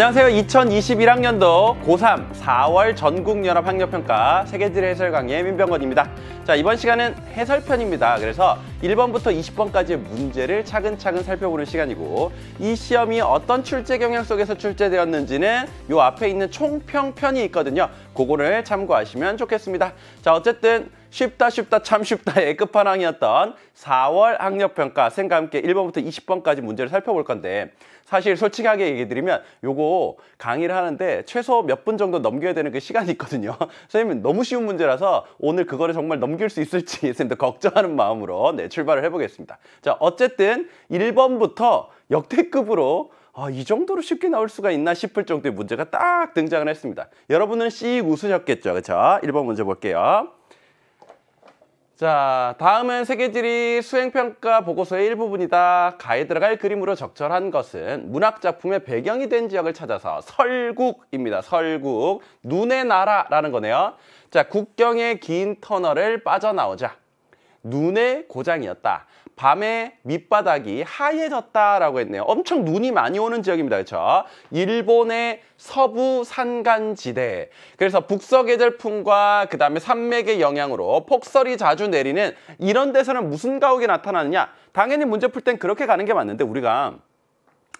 안녕하세요. 2021학년도 고3 4월 전국연합학력평가 세계지리 해설 강의 민병건입니다. 자 이번 시간은 해설편입니다. 그래서 1번부터 20번까지의 문제를 차근차근 살펴보는 시간이고 이 시험이 어떤 출제 경향 속에서 출제되었는지는 요 앞에 있는 총평편이 있거든요. 그거를 참고하시면 좋겠습니다. 자 어쨌든 쉽다 쉽다 참 쉽다의 끝판왕이었던 4월 학력평가 생과함께 1번부터 20번까지 문제를 살펴볼 건데 사실 솔직하게 얘기 드리면 요거 강의를 하는데 최소 몇 분 정도 넘겨야 되는 그 시간이 있거든요 선생님 너무 쉬운 문제라서 오늘 그거를 정말 넘길 수 있을지 선생님도 걱정하는 마음으로 네 출발을 해보겠습니다 자 어쨌든 1번부터 역대급으로 아, 이 정도로 쉽게 나올 수가 있나 싶을 정도의 문제가 딱 등장을 했습니다. 여러분은 씩 웃으셨겠죠? 그렇죠? 1번 문제 볼게요. 자, 다음은 세계지리 수행평가 보고서의 일부분이다. 가에 들어갈 그림으로 적절한 것은 문학작품의 배경이 된 지역을 찾아서 설국입니다. 설국, 눈의 나라라는 거네요. 자, 국경의 긴 터널을 빠져나오자. 눈의 고장이었다. 밤에 밑바닥이 하얘졌다라고 했네요. 엄청 눈이 많이 오는 지역입니다. 그렇죠? 일본의 서부 산간지대. 그래서 북서계절풍과 그 다음에 산맥의 영향으로 폭설이 자주 내리는 이런 데서는 무슨 가옥이 나타나느냐? 당연히 문제 풀 땐 그렇게 가는 게 맞는데 우리가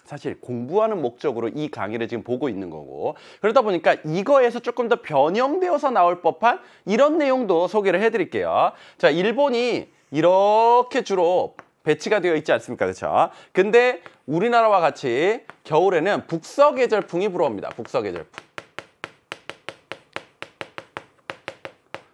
사실 공부하는 목적으로 이 강의를 지금 보고 있는 거고 그러다 보니까 이거에서 조금 더 변형되어서 나올 법한 이런 내용도 소개를 해드릴게요. 자, 일본이 이렇게 주로 배치가 되어 있지 않습니까? 그렇죠? 근데 우리나라와 같이 겨울에는 북서 계절풍이 불어옵니다. 북서 계절풍.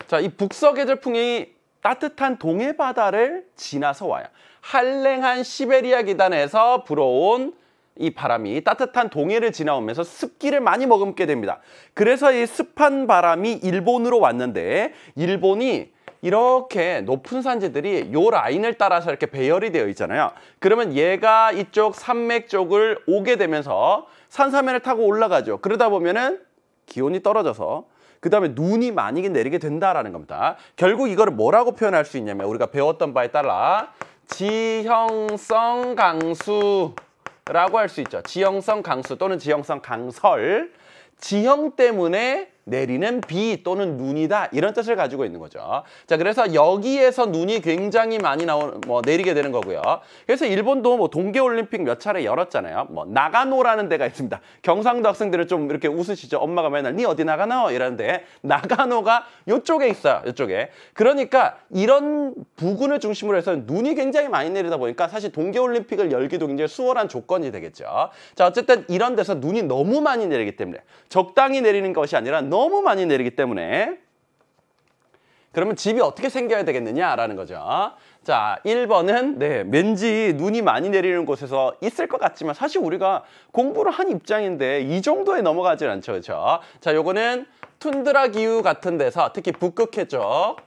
자, 이 북서 계절풍이 따뜻한 동해 바다를 지나서 와요. 한랭한 시베리아 기단에서 불어온 이 바람이 따뜻한 동해를 지나오면서 습기를 많이 머금게 됩니다. 그래서 이 습한 바람이 일본으로 왔는데 일본이 이렇게 높은 산지들이 요 라인을 따라서 이렇게 배열이 되어 있잖아요. 그러면 얘가 이쪽 산맥 쪽을 오게 되면서 산사면을 타고 올라가죠. 그러다 보면은 기온이 떨어져서 그 다음에 눈이 많이 내리게 된다라는 겁니다. 결국 이거를 뭐라고 표현할 수 있냐면 우리가 배웠던 바에 따라 지형성 강수라고 할 수 있죠. 지형성 강수 또는 지형성 강설. 지형 때문에 내리는 비 또는 눈이다 이런 뜻을 가지고 있는 거죠. 자 그래서 여기에서 눈이 굉장히 많이 나오 는뭐 내리게 되는 거고요. 그래서 일본도 뭐 동계올림픽 몇 차례 열었잖아요. 뭐 나가노라는 데가 있습니다. 경상도 학생들은 좀 이렇게 웃으시죠. 엄마가 맨날 니 어디 나가노 이러는데 나가노가 요쪽에 있어요. 요쪽에 그러니까 이런 부근을 중심으로 해서 눈이 굉장히 많이 내리다 보니까 사실 동계올림픽을 열기도 굉장히 수월한 조건이 되겠죠. 자 어쨌든 이런 데서 눈이 너무 많이 내리기 때문에 적당히 내리는 것이 아니라 너무 많이 내리기 때문에 그러면 집이 어떻게 생겨야 되겠느냐라는 거죠. 자, 1번은 네, 왠지 눈이 많이 내리는 곳에서 있을 것 같지만 사실 우리가 공부를 한 입장인데 이 정도에 넘어가질 않죠. 그렇죠? 자, 요거는 툰드라 기후 같은 데서 특히 북극해 쪽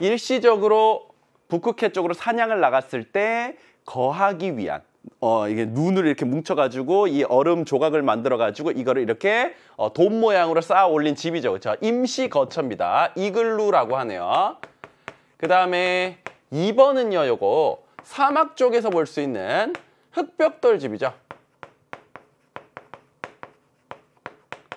일시적으로 북극해 쪽으로 사냥을 나갔을 때 거하기 위한 어, 이게 눈을 이렇게 뭉쳐가지고 이 얼음 조각을 만들어가지고 이거를 이렇게 어, 돔 모양으로 쌓아 올린 집이죠. 그렇죠? 임시 거처입니다. 이글루라고 하네요. 그 다음에 2번은요, 요거 사막 쪽에서 볼 수 있는 흑벽돌 집이죠.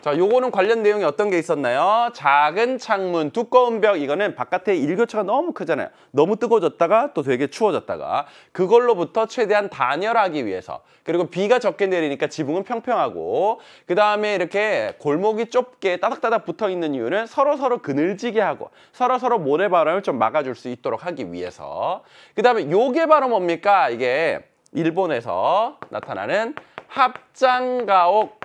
자, 요거는 관련 내용이 어떤 게 있었나요? 작은 창문, 두꺼운 벽 이거는 바깥에 일교차가 너무 크잖아요. 너무 뜨거워졌다가 또 되게 추워졌다가 그걸로부터 최대한 단열하기 위해서 그리고 비가 적게 내리니까 지붕은 평평하고 그 다음에 이렇게 골목이 좁게 따닥따닥 붙어 있는 이유는 서로 서로 그늘지게 하고 서로 서로 모래바람을 좀 막아줄 수 있도록 하기 위해서 그 다음에 요게 바로 뭡니까? 이게 일본에서 나타나는 합장가옥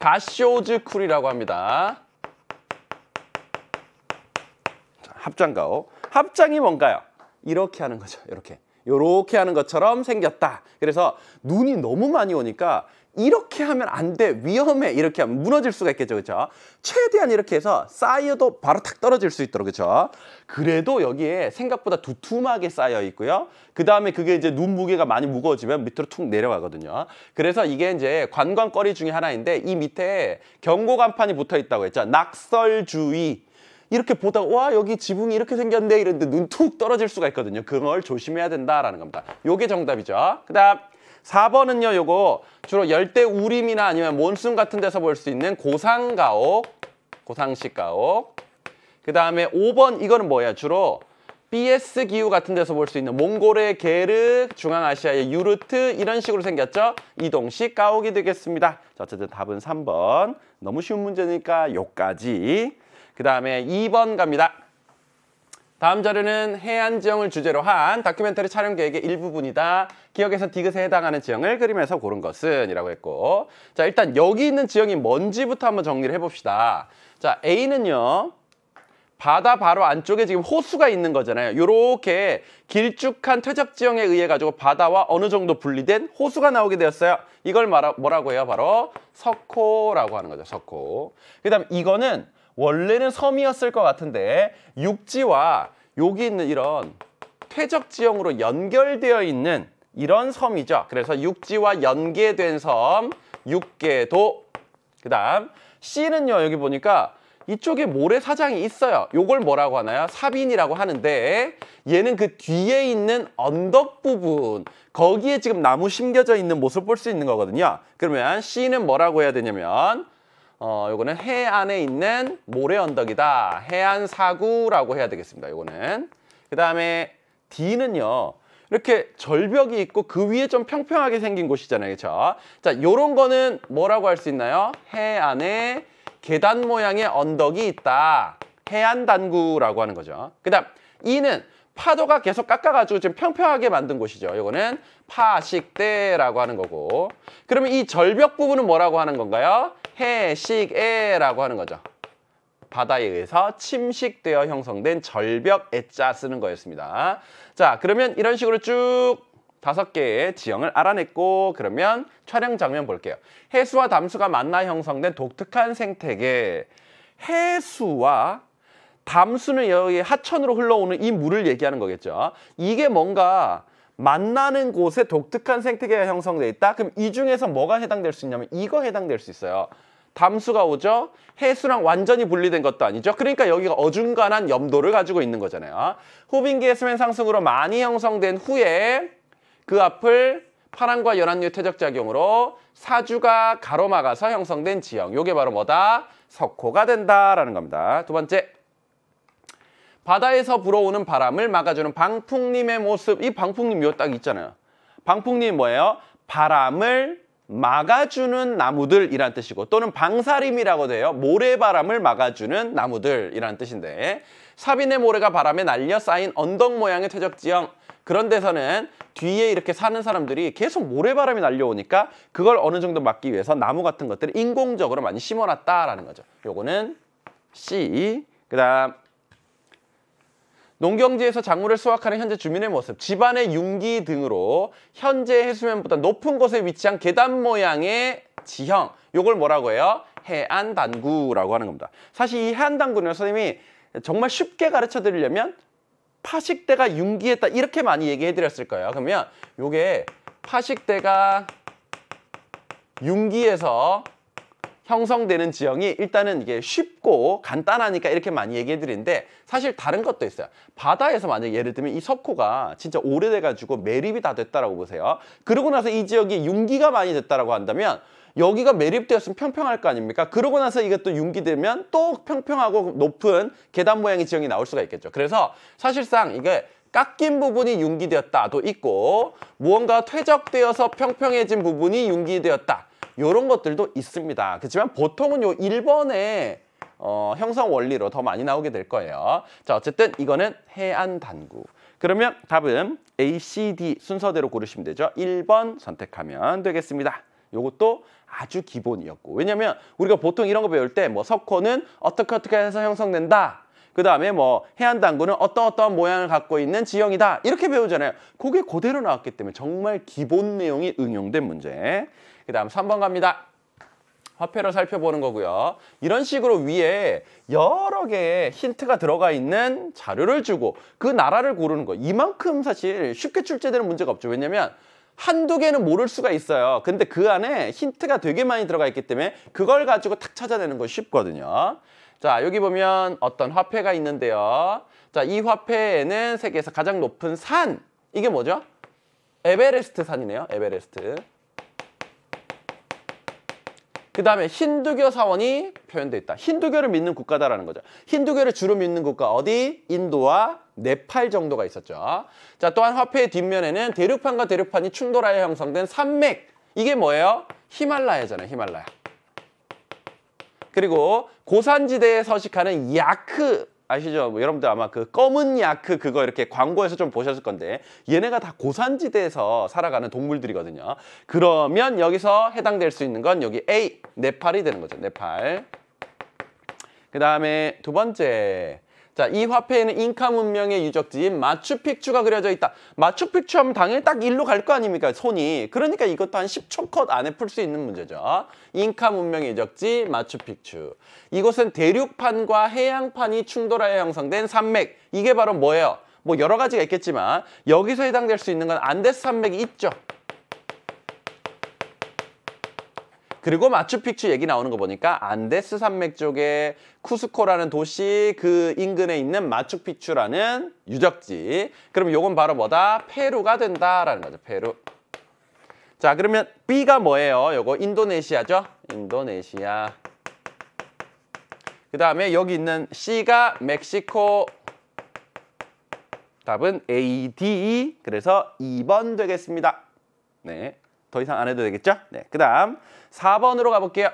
가쇼즈 쿨이라고 합니다. 자, 합장가오. 합장이 뭔가요? 이렇게 하는 거죠. 이렇게. 이렇게 하는 것처럼 생겼다. 그래서 눈이 너무 많이 오니까 이렇게 이렇게 하면 안 돼 위험해 이렇게 하면 무너질 수가 있겠죠 그렇죠 최대한 이렇게 해서 쌓여도 바로 탁 떨어질 수 있도록 그렇죠 그래도 여기에 생각보다 두툼하게 쌓여 있고요 그 다음에 그게 이제 눈 무게가 많이 무거워지면 밑으로 툭 내려가거든요 그래서 이게 이제 관광거리 중에 하나인데 이 밑에 경고 간판이 붙어 있다고 했죠 낙설주의 이렇게 보다와 여기 지붕이 이렇게 생겼는데 이랬는데 눈 툭 떨어질 수가 있거든요 그걸 조심해야 된다라는 겁니다 요게 정답이죠 그 다음 4번은요, 요거 주로 열대 우림이나 아니면 몬순 같은 데서 볼 수 있는 고상가옥, 고상식 가옥. 그 다음에 5번 이거는 뭐예요? 주로 BS 기후 같은 데서 볼 수 있는 몽골의 게르, 중앙아시아의 유르트 이런 식으로 생겼죠? 이동식 가옥이 되겠습니다. 자, 어쨌든 답은 3번. 너무 쉬운 문제니까 요까지. 그 다음에 2번 갑니다. 다음 자료는 해안 지형을 주제로 한 다큐멘터리 촬영 계획의 일부분이다. 기억에서 디귿에 해당하는 지형을 그림에서 고른 것은 이라고 했고 자 일단 여기 있는 지형이 뭔지부터 한번 정리를 해봅시다. 자 A는요. 바다 바로 안쪽에 지금 호수가 있는 거잖아요. 요렇게 길쭉한 퇴적 지형에 의해 가지고 바다와 어느 정도 분리된 호수가 나오게 되었어요. 이걸 말하, 뭐라고 해요? 바로 석호라고 하는 거죠. 석호. 그다음 이거는 원래는 섬이었을 것 같은데 육지와 여기 있는 이런 퇴적 지형으로 연결되어 있는 이런 섬이죠. 그래서 육지와 연계된 섬, 육계도. 그다음 C는요. 여기 보니까 이쪽에 모래사장이 있어요. 요걸 뭐라고 하나요? 사빈이라고 하는데 얘는 그 뒤에 있는 언덕 부분 거기에 지금 나무 심겨져 있는 모습 을볼 수 있는 거거든요. 그러면 C는 뭐라고 해야 되냐면 어, 이거는 해안에 있는 모래 언덕이다. 해안 사구라고 해야 되겠습니다. 이거는 그다음에 D는요. 이렇게 절벽이 있고 그 위에 좀 평평하게 생긴 곳이잖아요. 그렇죠? 자, 요런 거는 뭐라고 할 수 있나요? 해안에 계단 모양의 언덕이 있다. 해안 단구라고 하는 거죠. 그다음 E는 파도가 계속 깎아가지고 지금 평평하게 만든 곳이죠. 이거는 파식대라고 하는 거고. 그러면 이 절벽 부분은 뭐라고 하는 건가요? 해, 식, 에라고 하는 거죠. 바다에 의해서 침식되어 형성된 절벽 에자 쓰는 거였습니다. 자, 그러면 이런 식으로 쭉 다섯 개의 지형을 알아냈고 그러면 촬영 장면 볼게요. 해수와 담수가 만나 형성된 독특한 생태계. 해수와 담수는 여기 하천으로 흘러오는 이 물을 얘기하는 거겠죠. 이게 뭔가 만나는 곳에 독특한 생태계가 형성돼 있다? 그럼 이 중에서 뭐가 해당될 수 있냐면 이거 해당될 수 있어요. 담수가 오죠. 해수랑 완전히 분리된 것도 아니죠. 그러니까 여기가 어중간한 염도를 가지고 있는 거잖아요. 호빙기의 수면 상승으로 많이 형성된 후에 그 앞을 파란과 연합류 퇴적작용으로 사주가 가로막아서 형성된 지형. 요게 바로 뭐다? 석호가 된다라는 겁니다. 두 번째. 바다에서 불어오는 바람을 막아주는 방풍님의 모습 이 방풍님 요딱 있잖아요 방풍님 뭐예요? 바람을 막아주는 나무들이란 뜻이고 또는 방사림이라고도 해요 모래바람을 막아주는 나무들이란 뜻인데 사비네 모래가 바람에 날려 쌓인 언덕 모양의 퇴적지형 그런 데서는 뒤에 이렇게 사는 사람들이 계속 모래바람이 날려오니까 그걸 어느 정도 막기 위해서 나무 같은 것들을 인공적으로 많이 심어놨다라는 거죠 요거는 C 그 다음 농경지에서 작물을 수확하는 현재 주민의 모습, 집안의 융기 등으로 현재 해수면보다 높은 곳에 위치한 계단 모양의 지형, 요걸 뭐라고 해요? 해안단구라고 하는 겁니다. 사실 이 해안단구는 선생님이 정말 쉽게 가르쳐 드리려면 파식대가 융기했다 이렇게 많이 얘기해 드렸을 거예요. 그러면 요게 파식대가 융기에서 형성되는 지형이 일단은 이게 쉽고 간단하니까 이렇게 많이 얘기해 드리는데 사실 다른 것도 있어요. 바다에서 만약 예를 들면 이 석호가 진짜 오래돼 가지고 매립이 다 됐다라고 보세요. 그러고 나서 이 지역이 융기가 많이 됐다라고 한다면 여기가 매립되었으면 평평할 거 아닙니까? 그러고 나서 이것도 융기되면 또 평평하고 높은 계단 모양의 지형이 나올 수가 있겠죠. 그래서 사실상 이게 깎인 부분이 융기되었다도 있고 무언가 퇴적되어서 평평해진 부분이 융기되었다. 이런 것들도 있습니다. 그렇지만 보통은 요 1번에 어, 형성 원리로 더 많이 나오게 될 거예요. 자, 어쨌든 이거는 해안 단구. 그러면 답은 A, C, D 순서대로 고르시면 되죠. 1번 선택하면 되겠습니다. 요것도 아주 기본이었고 왜냐면 우리가 보통 이런 거 배울 때 뭐 석호는 어떻게 어떻게 해서 형성된다 그 다음에 뭐 해안당구는 어떤 어떤 모양을 갖고 있는 지형이다 이렇게 배우잖아요 그게 그대로 나왔기 때문에 정말 기본 내용이 응용된 문제 그 다음 3번 갑니다. 화폐를 살펴보는 거고요. 이런 식으로 위에 여러 개의 힌트가 들어가 있는 자료를 주고 그 나라를 고르는 거. 이만큼 사실 쉽게 출제되는 문제가 없죠. 왜냐면 한두 개는 모를 수가 있어요. 근데 그 안에 힌트가 되게 많이 들어가 있기 때문에 그걸 가지고 탁 찾아내는 건 쉽거든요. 자, 여기 보면 어떤 화폐가 있는데요. 자, 이 화폐에는 세계에서 가장 높은 산. 이게 뭐죠? 에베레스트 산이네요. 에베레스트. 그 다음에 힌두교 사원이 표현되어 있다. 힌두교를 믿는 국가다라는 거죠. 힌두교를 주로 믿는 국가 어디? 인도와 네팔 정도가 있었죠. 자, 또한 화폐의 뒷면에는 대륙판과 대륙판이 충돌하여 형성된 산맥. 이게 뭐예요? 히말라야잖아요, 히말라야. 그리고 고산지대에 서식하는 야크 아시죠? 뭐 여러분들 아마 그 검은 야크 그거 이렇게 광고에서 좀 보셨을 건데 얘네가 다 고산지대에서 살아가는 동물들이거든요. 그러면 여기서 해당될 수 있는 건 여기 A, 네팔이 되는 거죠. 네팔. 그 다음에 두 번째 자, 이 화폐에는 잉카 문명의 유적지인 마추픽추가 그려져 있다. 마추픽추 하면 당연히 딱 일로 갈 거 아닙니까? 손이. 그러니까 이것도 한 10초 컷 안에 풀 수 있는 문제죠. 잉카 문명의 유적지 마추픽추. 이곳은 대륙판과 해양판이 충돌하여 형성된 산맥. 이게 바로 뭐예요? 뭐 여러 가지가 있겠지만 여기서 해당될 수 있는 건 안데스 산맥이 있죠. 그리고 마추픽추 얘기 나오는 거 보니까 안데스 산맥 쪽에 쿠스코라는 도시 그 인근에 있는 마추픽추라는 유적지. 그럼 요건 바로 뭐다? 페루가 된다라는 거죠. 페루. 자, 그러면 B가 뭐예요? 요거 인도네시아죠? 인도네시아. 그 다음에 여기 있는 C가 멕시코 답은 A, D e. 그래서 2번 되겠습니다. 네, 더 이상 안 해도 되겠죠? 네, 그 다음 4번으로 가볼게요.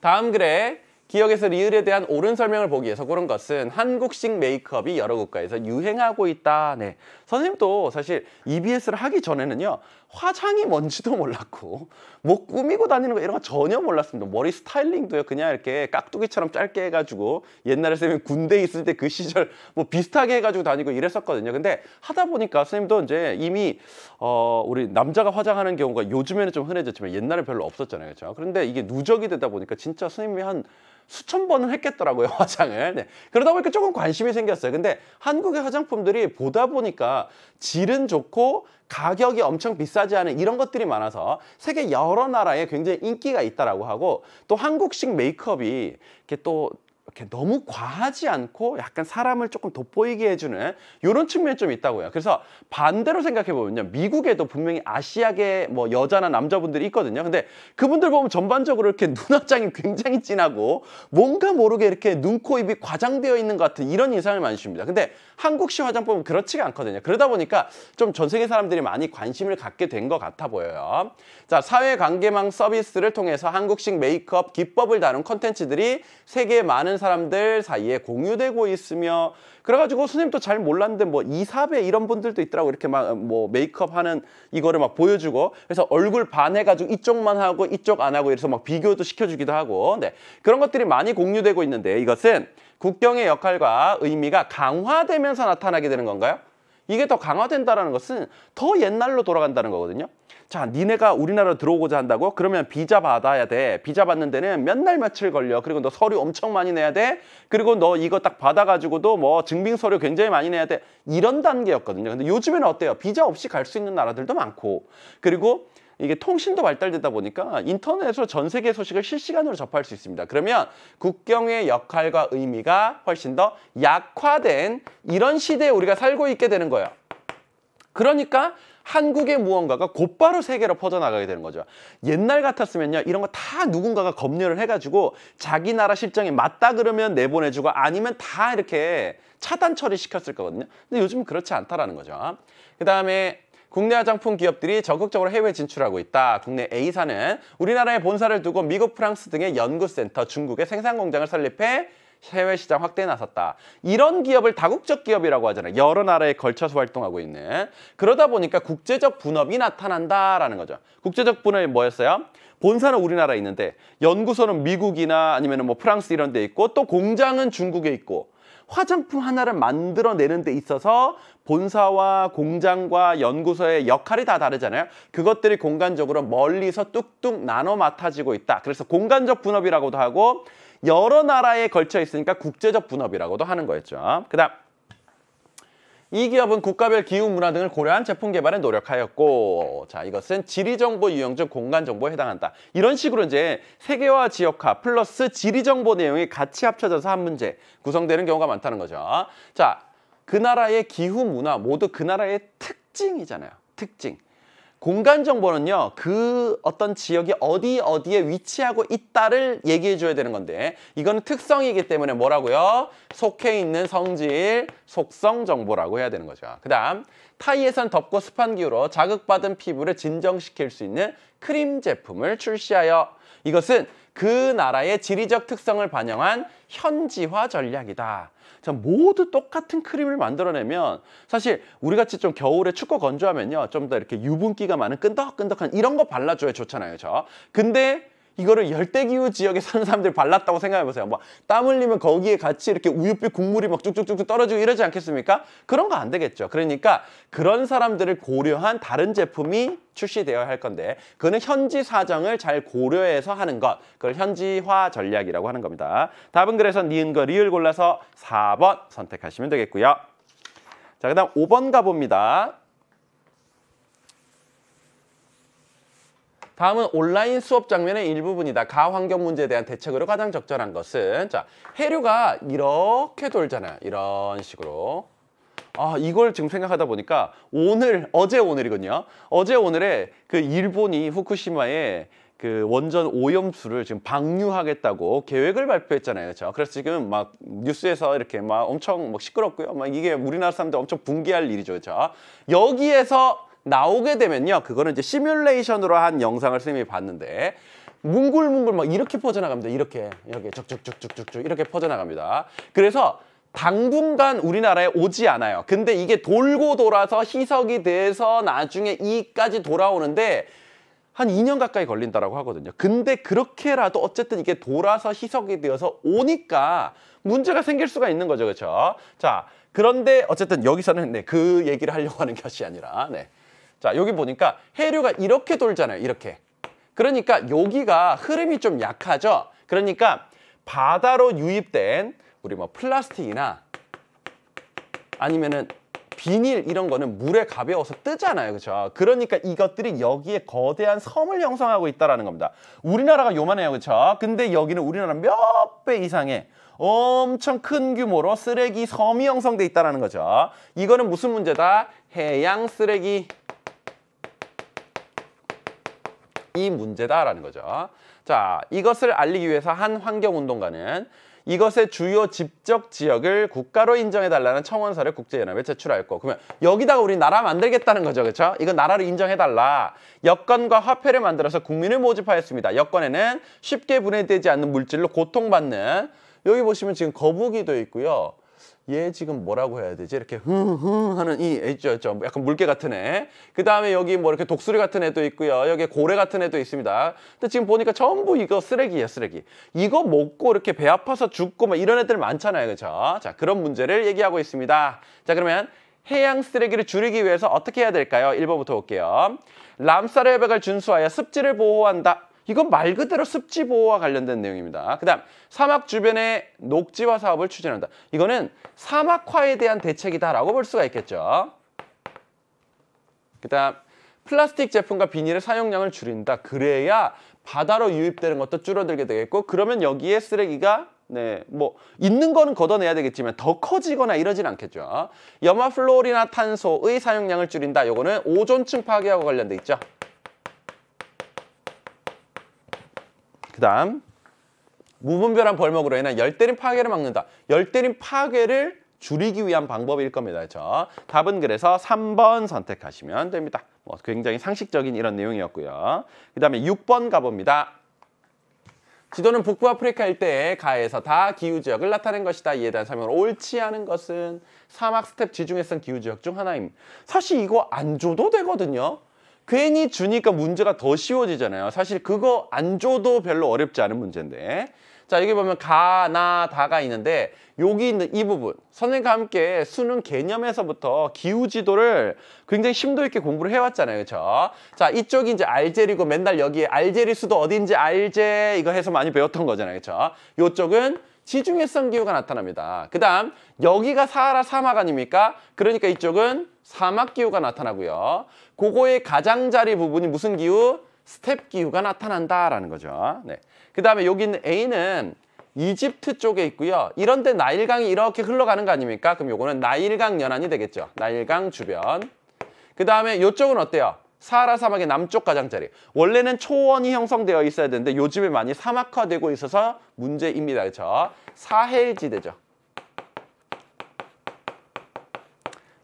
다음 글에 기억에서 리을에 대한 옳은 설명을 보기 위해서 고른 것은 한국식 메이크업이 여러 국가에서 유행하고 있다. 네. 선생님도 사실 EBS를 하기 전에는요. 화장이 뭔지도 몰랐고 뭐 꾸미고 다니는 거 이런 거 전혀 몰랐습니다. 머리 스타일링도요. 그냥 이렇게 깍두기처럼 짧게 해가지고 옛날에 선생님 군대 있을 때 그 시절 뭐 비슷하게 해가지고 다니고 이랬었거든요. 근데 하다 보니까 선생님도 이제 이미 어 우리 남자가 화장하는 경우가 요즘에는 좀 흔해졌지만 옛날에 별로 없었잖아요. 그렇죠? 그런데 이게 누적이 되다 보니까 진짜 선생님이 한 수천 번은 했겠더라고요 화장을 네. 그러다 보니까 조금 관심이 생겼어요 근데 한국의 화장품들이 보다 보니까 질은 좋고 가격이 엄청 비싸지 않은 이런 것들이 많아서 세계 여러 나라에 굉장히 인기가 있다라고 하고 또 한국식 메이크업이 이렇게 또 이렇게 너무 과하지 않고 약간 사람을 조금 돋보이게 해주는 이런 측면이 좀 있다고요. 해 그래서 반대로 생각해보면요. 미국에도 분명히 아시아계 뭐 여자나 남자분들이 있거든요. 근데 그분들 보면 전반적으로 이렇게 눈화장이 굉장히 진하고 뭔가 모르게 이렇게 눈, 코, 입이 과장되어 있는 것 같은 이런 인상을 많이 줍니다. 근데 한국식 화장법은 그렇지가 않거든요. 그러다 보니까 좀 전 세계 사람들이 많이 관심을 갖게 된 것 같아 보여요. 자, 사회관계망 서비스를 통해서 한국식 메이크업 기법을 다룬 컨텐츠들이 세계 많은 사람들 사이에 공유되고 있으며 그래가지고 스님도 잘 몰랐는데 뭐 이사배 이런 분들도 있더라고 이렇게 막 뭐 메이크업 하는 이거를 막 보여주고 그래서 얼굴 반 해가지고 이쪽만 하고 이쪽 안 하고 이래서 막 비교도 시켜주기도 하고 네 그런 것들이 많이 공유되고 있는데 이것은 국경의 역할과 의미가 강화되면서 나타나게 되는 건가요? 이게 더강화된다는 것은 더 옛날로 돌아간다는 거거든요. 자 니네가 우리나라로 들어오고자 한다고? 그러면 비자 받아야 돼 비자 받는 데는 몇 날 며칠 걸려 그리고 너 서류 엄청 많이 내야 돼 그리고 너 이거 딱 받아가지고도 뭐 증빙 서류 굉장히 많이 내야 돼 이런 단계였거든요 근데 요즘에는 어때요? 비자 없이 갈 수 있는 나라들도 많고 그리고 이게 통신도 발달되다 보니까 인터넷으로 전 세계 소식을 실시간으로 접할 수 있습니다. 그러면 국경의 역할과 의미가 훨씬 더 약화된 이런 시대에 우리가 살고 있게 되는 거예요. 그러니까 한국의 무언가가 곧바로 세계로 퍼져나가게 되는 거죠. 옛날 같았으면요. 이런 거 다 누군가가 검열을 해가지고 자기 나라 실정에 맞다 그러면 내보내주고 아니면 다 이렇게 차단 처리시켰을 거거든요. 근데 요즘 그렇지 않다라는 거죠. 그 다음에 국내 화장품 기업들이 적극적으로 해외 진출하고 있다. 국내 A사는 우리나라에 본사를 두고 미국, 프랑스 등의 연구센터, 중국의 생산 공장을 설립해 해외 시장 확대에 나섰다. 이런 기업을 다국적 기업이라고 하잖아요. 여러 나라에 걸쳐서 활동하고 있는. 그러다 보니까 국제적 분업이 나타난다라는 거죠. 국제적 분업이 뭐였어요? 본사는 우리나라에 있는데 연구소는 미국이나 아니면 뭐 프랑스 이런 데 있고 또 공장은 중국에 있고 화장품 하나를 만들어내는 데 있어서 본사와 공장과 연구소의 역할이 다 다르잖아요. 그것들이 공간적으로 멀리서 뚝뚝 나눠 맡아지고 있다. 그래서 공간적 분업이라고도 하고 여러 나라에 걸쳐 있으니까 국제적 분업이라고도 하는 거였죠. 그다음 이 기업은 국가별 기후 문화 등을 고려한 제품 개발에 노력하였고 자 이것은 지리정보 유형적 공간정보에 해당한다 이런 식으로 이제 세계화 지역화 플러스 지리정보 내용이 같이 합쳐져서 한 문제 구성되는 경우가 많다는 거죠 자 그 나라의 기후 문화 모두 그 나라의 특징이잖아요 특징 공간 정보는요 그 어떤 지역이 어디 어디에 위치하고 있다를 얘기해 줘야 되는 건데 이거는 특성이기 때문에 뭐라고요? 속해 있는 성질, 속성 정보라고 해야 되는 거죠 그 다음 타이에선 덥고 습한 기후로 자극받은 피부를 진정시킬 수 있는 크림 제품을 출시하여 이것은 그 나라의 지리적 특성을 반영한 현지화 전략이다 자, 모두 똑같은 크림을 만들어내면 사실 우리같이 좀 겨울에 춥고 건조하면요. 좀 더 이렇게 유분기가 많은 끈덕끈덕한 이런 거 발라줘야 좋잖아요. 저. 근데 이거를 열대기후 지역에 사는 사람들 발랐다고 생각해보세요. 뭐 땀 흘리면 거기에 같이 이렇게 우유빛 국물이 막 쭉쭉쭉 떨어지고 이러지 않겠습니까? 그런 거 안 되겠죠. 그러니까 그런 사람들을 고려한 다른 제품이 출시되어야 할 건데 그는 거 현지 사정을 잘 고려해서 하는 것. 그걸 현지화 전략이라고 하는 겁니다. 답은 그래서 니은과 리을 골라서 4번 선택하시면 되겠고요. 자, 그 다음 5번 가봅니다. 다음은 온라인 수업 장면의 일부분이다. 가환경 문제에 대한 대책으로 가장 적절한 것은 자 해류가 이렇게 돌잖아요. 이런 식으로 아 이걸 지금 생각하다 보니까 오늘 어제 오늘이거든요. 어제 오늘에 그 일본이 후쿠시마에 그 원전 오염수를 지금 방류하겠다고 계획을 발표했잖아요. 그렇죠? 그래서 지금 막 뉴스에서 이렇게 막 엄청 막 시끄럽고요. 막 이게 우리나라 사람들 엄청 붕괴할 일이죠. 그렇죠? 여기에서 나오게 되면요. 그거는 이제 시뮬레이션으로 한 영상을 선생님이 봤는데 뭉글뭉글 막 이렇게 퍼져나갑니다. 이렇게 이렇게 쭉쭉쭉쭉쭉 이렇게 퍼져나갑니다. 그래서 당분간 우리나라에 오지 않아요. 근데 이게 돌고 돌아서 희석이 돼서 나중에 이까지 돌아오는데 한 2년 가까이 걸린다라고 하거든요. 근데 그렇게라도 어쨌든 이게 돌아서 희석이 되어서 오니까 문제가 생길 수가 있는 거죠. 그렇죠? 자, 그런데 어쨌든 여기서는 네, 그 얘기를 하려고 하는 것이 아니라 네. 자 여기 보니까 해류가 이렇게 돌잖아요 이렇게 그러니까 여기가 흐름이 좀 약하죠 그러니까 바다로 유입된 우리 뭐 플라스틱이나 아니면은 비닐 이런 거는 물에 가벼워서 뜨잖아요. 그렇죠? 그러니까 이것들이 여기에 거대한 섬을 형성하고 있다라는 겁니다. 우리나라가 요만해요. 그렇죠? 근데 여기는 우리나라 몇 배 이상의 엄청 큰 규모로 쓰레기 섬이 형성돼 있다라는 거죠. 이거는 무슨 문제다? 해양 쓰레기 이 문제다라는 거죠. 자, 이것을 알리기 위해서 한 환경운동가는 이것의 주요 집적 지역을 국가로 인정해달라는 청원서를 국제연합에 제출하였고 그러면 여기다가 우리 나라 만들겠다는 거죠 그렇죠? 이건 나라를 인정해달라 여건과 화폐를 만들어서 국민을 모집하였습니다 여권에는 쉽게 분해되지 않는 물질로 고통받는 여기 보시면 지금 거북이도 있고요 얘 지금 뭐라고 해야 되지? 이렇게 흥흥 하는 이애죠 있죠. 뭐 약간 물개 같은 애. 그 다음에 여기 뭐 이렇게 독수리 같은 애도 있고요. 여기 고래 같은 애도 있습니다. 근데 지금 보니까 전부 이거 쓰레기예요, 쓰레기. 이거 먹고 이렇게 배 아파서 죽고 막 이런 애들 많잖아요, 그렇죠? 자, 그런 문제를 얘기하고 있습니다. 자, 그러면 해양 쓰레기를 줄이기 위해서 어떻게 해야 될까요? 1번부터 볼게요. 람사르 협약을 준수하여 습지를 보호한다. 이건 말 그대로 습지 보호와 관련된 내용입니다. 그다음 사막 주변의 녹지화 사업을 추진한다. 이거는 사막화에 대한 대책이다라고 볼 수가 있겠죠. 그다음 플라스틱 제품과 비닐의 사용량을 줄인다. 그래야 바다로 유입되는 것도 줄어들게 되겠고 그러면 여기에 쓰레기가 네, 뭐 있는 거는 걷어내야 되겠지만 더 커지거나 이러진 않겠죠. 염화 플로리나 탄소의 사용량을 줄인다. 요거는 오존층 파괴하고 관련돼 있죠. 그 다음 무분별한 벌목으로 인한 열대림 파괴를 막는다. 열대림 파괴를 줄이기 위한 방법일 겁니다. 그렇죠? 답은 그래서 3번 선택하시면 됩니다. 뭐 굉장히 상식적인 이런 내용이었고요. 그 다음에 6번 가봅니다. 지도는 북부아프리카 일대에 가에서 다 기후지역을 나타낸 것이다. 이에 대한 설명을 옳지 않은 것은 사막 스텝 지중해성 기후지역 중 하나임. 사실 이거 안 줘도 되거든요. 괜히 주니까 문제가 더 쉬워지잖아요. 사실 그거 안 줘도 별로 어렵지 않은 문제인데 자 여기 보면 가, 나, 다가 있는데 여기 있는 이 부분 선생님과 함께 수능 개념에서부터 기후지도를 굉장히 심도 있게 공부를 해왔잖아요 그렇죠? 자 이쪽이 이제 알제리고 맨날 여기에 알제리 수도 어딘지 알제 이거 해서 많이 배웠던 거잖아요 그렇죠? 이쪽은 지중해성 기후가 나타납니다. 그 다음 여기가 사하라 사막 아닙니까? 그러니까 이쪽은 사막 기후가 나타나고요. 그거의 가장자리 부분이 무슨 기후? 스텝 기후가 나타난다라는 거죠. 네. 그 다음에 여기 있는 A는 이집트 쪽에 있고요. 이런데 나일강이 이렇게 흘러가는 거 아닙니까? 그럼 요거는 나일강 연안이 되겠죠. 나일강 주변. 그 다음에 요쪽은 어때요? 사하라 사막의 남쪽 가장자리 원래는 초원이 형성되어 있어야 되는데 요즘에 많이 사막화되고 있어서 문제입니다. 그렇죠? 사헬지대죠.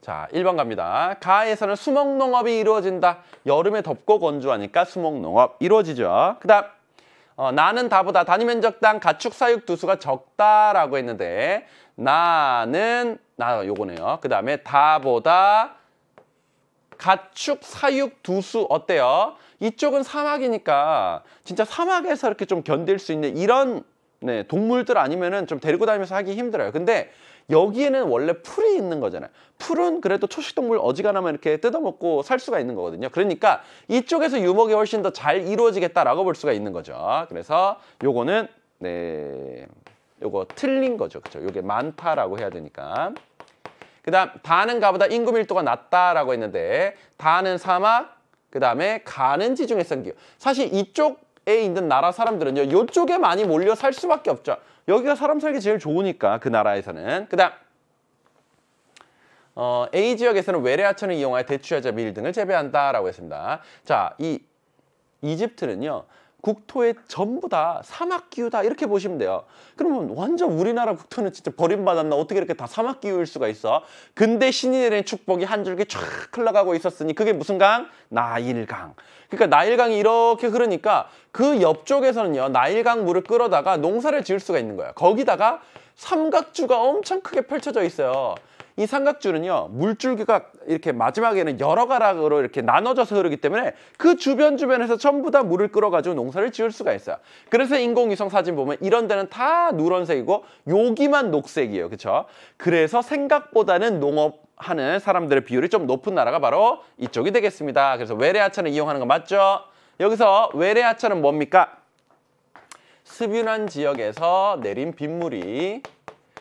자, 1번 갑니다. 가에서는 수목농업이 이루어진다. 여름에 덥고 건조하니까 수목농업 이루어지죠. 그 다음 어, 나는 다보다 단위 면적당 가축 사육 두수가 적다라고 했는데 나는 나 요거네요. 그 다음에 다보다 가축, 사육, 두수 어때요? 이쪽은 사막이니까 진짜 사막에서 이렇게 좀 견딜 수 있는 이런 네, 동물들 아니면은 좀 데리고 다니면서 하기 힘들어요. 근데 여기에는 원래 풀이 있는 거잖아요. 풀은 그래도 초식동물 어지간하면 이렇게 뜯어먹고 살 수가 있는 거거든요. 그러니까 이쪽에서 유목이 훨씬 더 잘 이루어지겠다라고 볼 수가 있는 거죠. 그래서 요거는 네, 요거 틀린 거죠. 그렇죠? 요게 많다라고 해야 되니까. 그 다음 다는 가보다 인구 밀도가 낮다라고 했는데 다는 사막, 그 다음에 가는 지중해성 기후. 사실 이쪽에 있는 나라 사람들은요. 이쪽에 많이 몰려 살 수밖에 없죠. 여기가 사람 살기 제일 좋으니까 그 나라에서는. 그 다음 어, A 지역에서는 외래하천을 이용하여 대추야자 밀 등을 재배한다라고 했습니다. 자, 이 이집트는요. 국토의 전부 다 사막기후다 이렇게 보시면 돼요 그러면 완전 우리나라 국토는 진짜 버림받았나 어떻게 이렇게 다 사막기후일 수가 있어 근데 신이 내린 축복이 한 줄기 쫙 흘러가고 있었으니 그게 무슨 강? 나일강 그러니까 나일강이 이렇게 흐르니까 그 옆쪽에서는요 나일강 물을 끌어다가 농사를 지을 수가 있는 거예요 거기다가 삼각주가 엄청 크게 펼쳐져 있어요 이 삼각줄은요 물줄기가 이렇게 마지막에는 여러 가락으로 이렇게 나눠져서 흐르기 때문에 그 주변 주변에서 전부 다 물을 끌어가지고 농사를 지을 수가 있어요. 그래서 인공위성 사진 보면 이런 데는 다 누런색이고 여기만 녹색이에요. 그렇죠? 그래서 생각보다는 농업 하는 사람들의 비율이 좀 높은 나라가 바로 이쪽이 되겠습니다. 그래서 외래하천을 이용하는 거 맞죠? 여기서 외래하천은 뭡니까? 습윤한 지역에서 내린 빗물이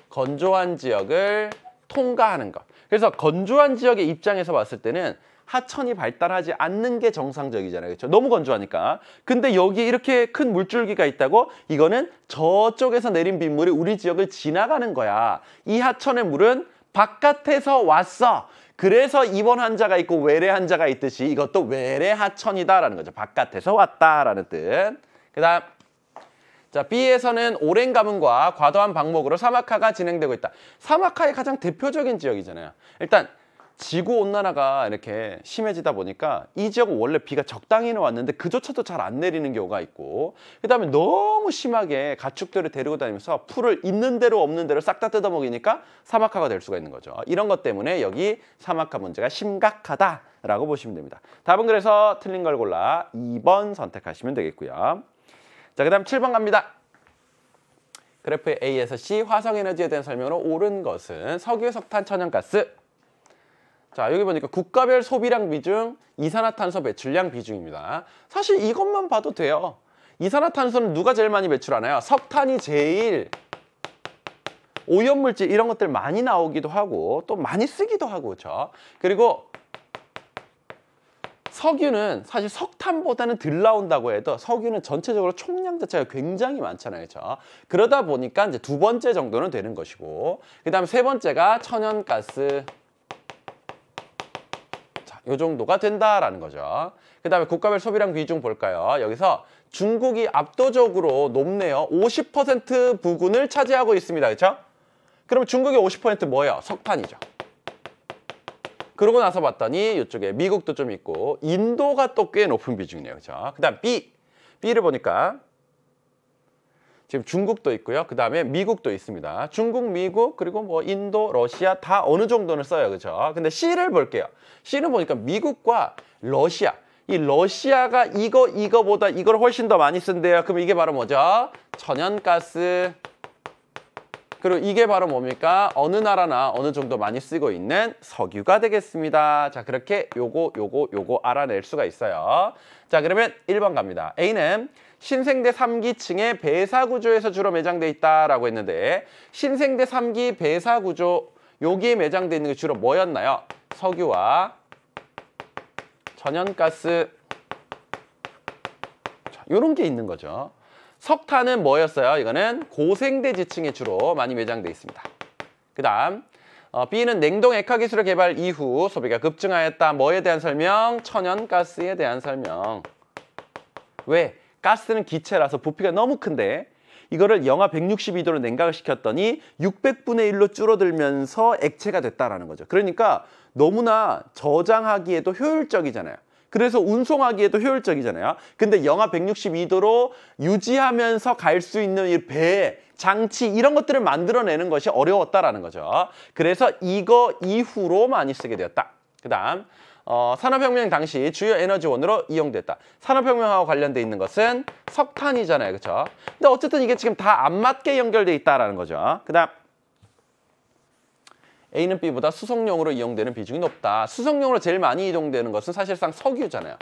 건조한 지역을 통과하는 것. 그래서 건조한 지역의 입장에서 봤을 때는 하천이 발달하지 않는 게 정상적이잖아요. 그렇죠? 너무 건조하니까. 근데 여기 이렇게 큰 물줄기가 있다고 이거는 저쪽에서 내린 빗물이 우리 지역을 지나가는 거야. 이 하천의 물은 바깥에서 왔어. 그래서 입원 환자가 있고 외래 환자가 있듯이 이것도 외래 하천이다라는 거죠. 바깥에서 왔다라는 뜻. 그다음 자, B에서는 오랜 가뭄과 과도한 방목으로 사막화가 진행되고 있다. 사막화의 가장 대표적인 지역이잖아요. 일단 지구온난화가 이렇게 심해지다 보니까 이 지역은 원래 비가 적당히 왔는데 그조차도 잘 안 내리는 경우가 있고 그 다음에 너무 심하게 가축들을 데리고 다니면서 풀을 있는 대로 없는 대로 싹 다 뜯어먹이니까 사막화가 될 수가 있는 거죠. 이런 것 때문에 여기 사막화 문제가 심각하다라고 보시면 됩니다. 답은 그래서 틀린 걸 골라 2번 선택하시면 되겠고요. 자, 그 다음 7번 갑니다. 그래프의 A에서 C 화성에너지에 대한 설명으로 옳은 것은 석유, 석탄, 천연가스. 자, 여기 보니까 국가별 소비량 비중, 이산화탄소 배출량 비중입니다. 사실 이것만 봐도 돼요. 이산화탄소는 누가 제일 많이 배출하나요? 석탄이 제일 오염물질 이런 것들 많이 나오기도 하고 또 많이 쓰기도 하고 그렇죠? 그리고 석유는 사실 석탄보다는 덜 나온다고 해도 석유는 전체적으로 총량 자체가 굉장히 많잖아요. 그렇죠? 그러다 보니까 이제 두 번째 정도는 되는 것이고 그 다음에 세 번째가 천연가스 자, 요 정도가 된다라는 거죠. 그 다음에 국가별 소비량 비중 볼까요? 여기서 중국이 압도적으로 높네요. 50%부근을 차지하고 있습니다. 그렇죠? 그럼 중국의 50% 뭐예요? 석탄이죠. 그러고 나서 봤더니 이쪽에 미국도 좀 있고 인도가 또 꽤 높은 비중이네요. 그죠? 그 다음 B. B를 보니까 지금 중국도 있고요. 그 다음에 미국도 있습니다. 중국, 미국, 그리고 뭐 인도, 러시아 다 어느 정도는 써요. 그죠? 근데 C를 볼게요. C는 보니까 미국과 러시아. 이 러시아가 이거, 이거보다 이걸 훨씬 더 많이 쓴대요. 그럼 이게 바로 뭐죠? 천연가스 그리고 이게 바로 뭡니까? 어느 나라나 어느 정도 많이 쓰고 있는 석유가 되겠습니다. 자, 그렇게 요거, 요거, 요거 알아낼 수가 있어요. 자, 그러면 1번 갑니다. A는 신생대 3기층의 배사 구조에서 주로 매장돼 있다라고 했는데 신생대 3기 배사 구조 여기에 매장돼 있는 게 주로 뭐였나요? 석유와 전연가스 자, 요런게 있는 거죠. 석탄은 뭐였어요? 이거는 고생대 지층에 주로 많이 매장돼 있습니다. 그 다음 어, B는 냉동 액화 기술을 개발 이후 소비가 급증하였다. 뭐에 대한 설명? 천연가스에 대한 설명. 왜? 가스는 기체라서 부피가 너무 큰데 이거를 영하 162도로 냉각을 시켰더니 600분의 1로 줄어들면서 액체가 됐다라는 거죠. 그러니까 너무나 저장하기에도 효율적이잖아요. 그래서 운송하기에도 효율적이잖아요. 근데 영하 162도로 유지하면서 갈 수 있는 이 배, 장치 이런 것들을 만들어내는 것이 어려웠다라는 거죠. 그래서 이거 이후로 많이 쓰게 되었다. 그 다음 어, 산업혁명 당시 주요 에너지원으로 이용됐다. 산업혁명하고 관련돼 있는 것은 석탄이잖아요. 그렇죠? 근데 어쨌든 이게 지금 다 안 맞게 연결돼 있다라는 거죠. 그다음 A는 B보다 수송용으로 이용되는 비중이 높다. 수송용으로 제일 많이 이동되는 것은 사실상 석유잖아요.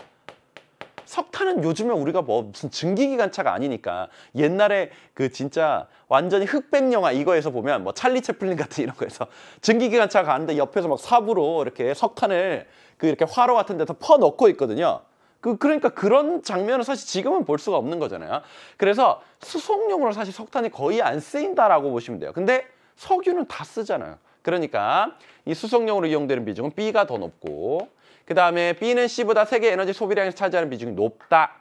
석탄은 요즘에 우리가 뭐 무슨 증기기관차가 아니니까 옛날에 그 진짜 완전히 흑백 영화 이거에서 보면 뭐 찰리 채플린 같은 이런 거에서 증기기관차가 가는데 옆에서 막 삽으로 이렇게 석탄을 그 이렇게 화로 같은 데서 퍼 넣고 있거든요. 그 그러니까 그런 장면은 사실 지금은 볼 수가 없는 거잖아요. 그래서 수송용으로 사실 석탄이 거의 안 쓰인다라고 보시면 돼요. 근데 석유는 다 쓰잖아요. 그러니까 이수송용으로 이용되는 비중은 B가 더 높고 그 다음에 B는 C보다 세계 에너지 소비량에서 차지하는 비중이 높다.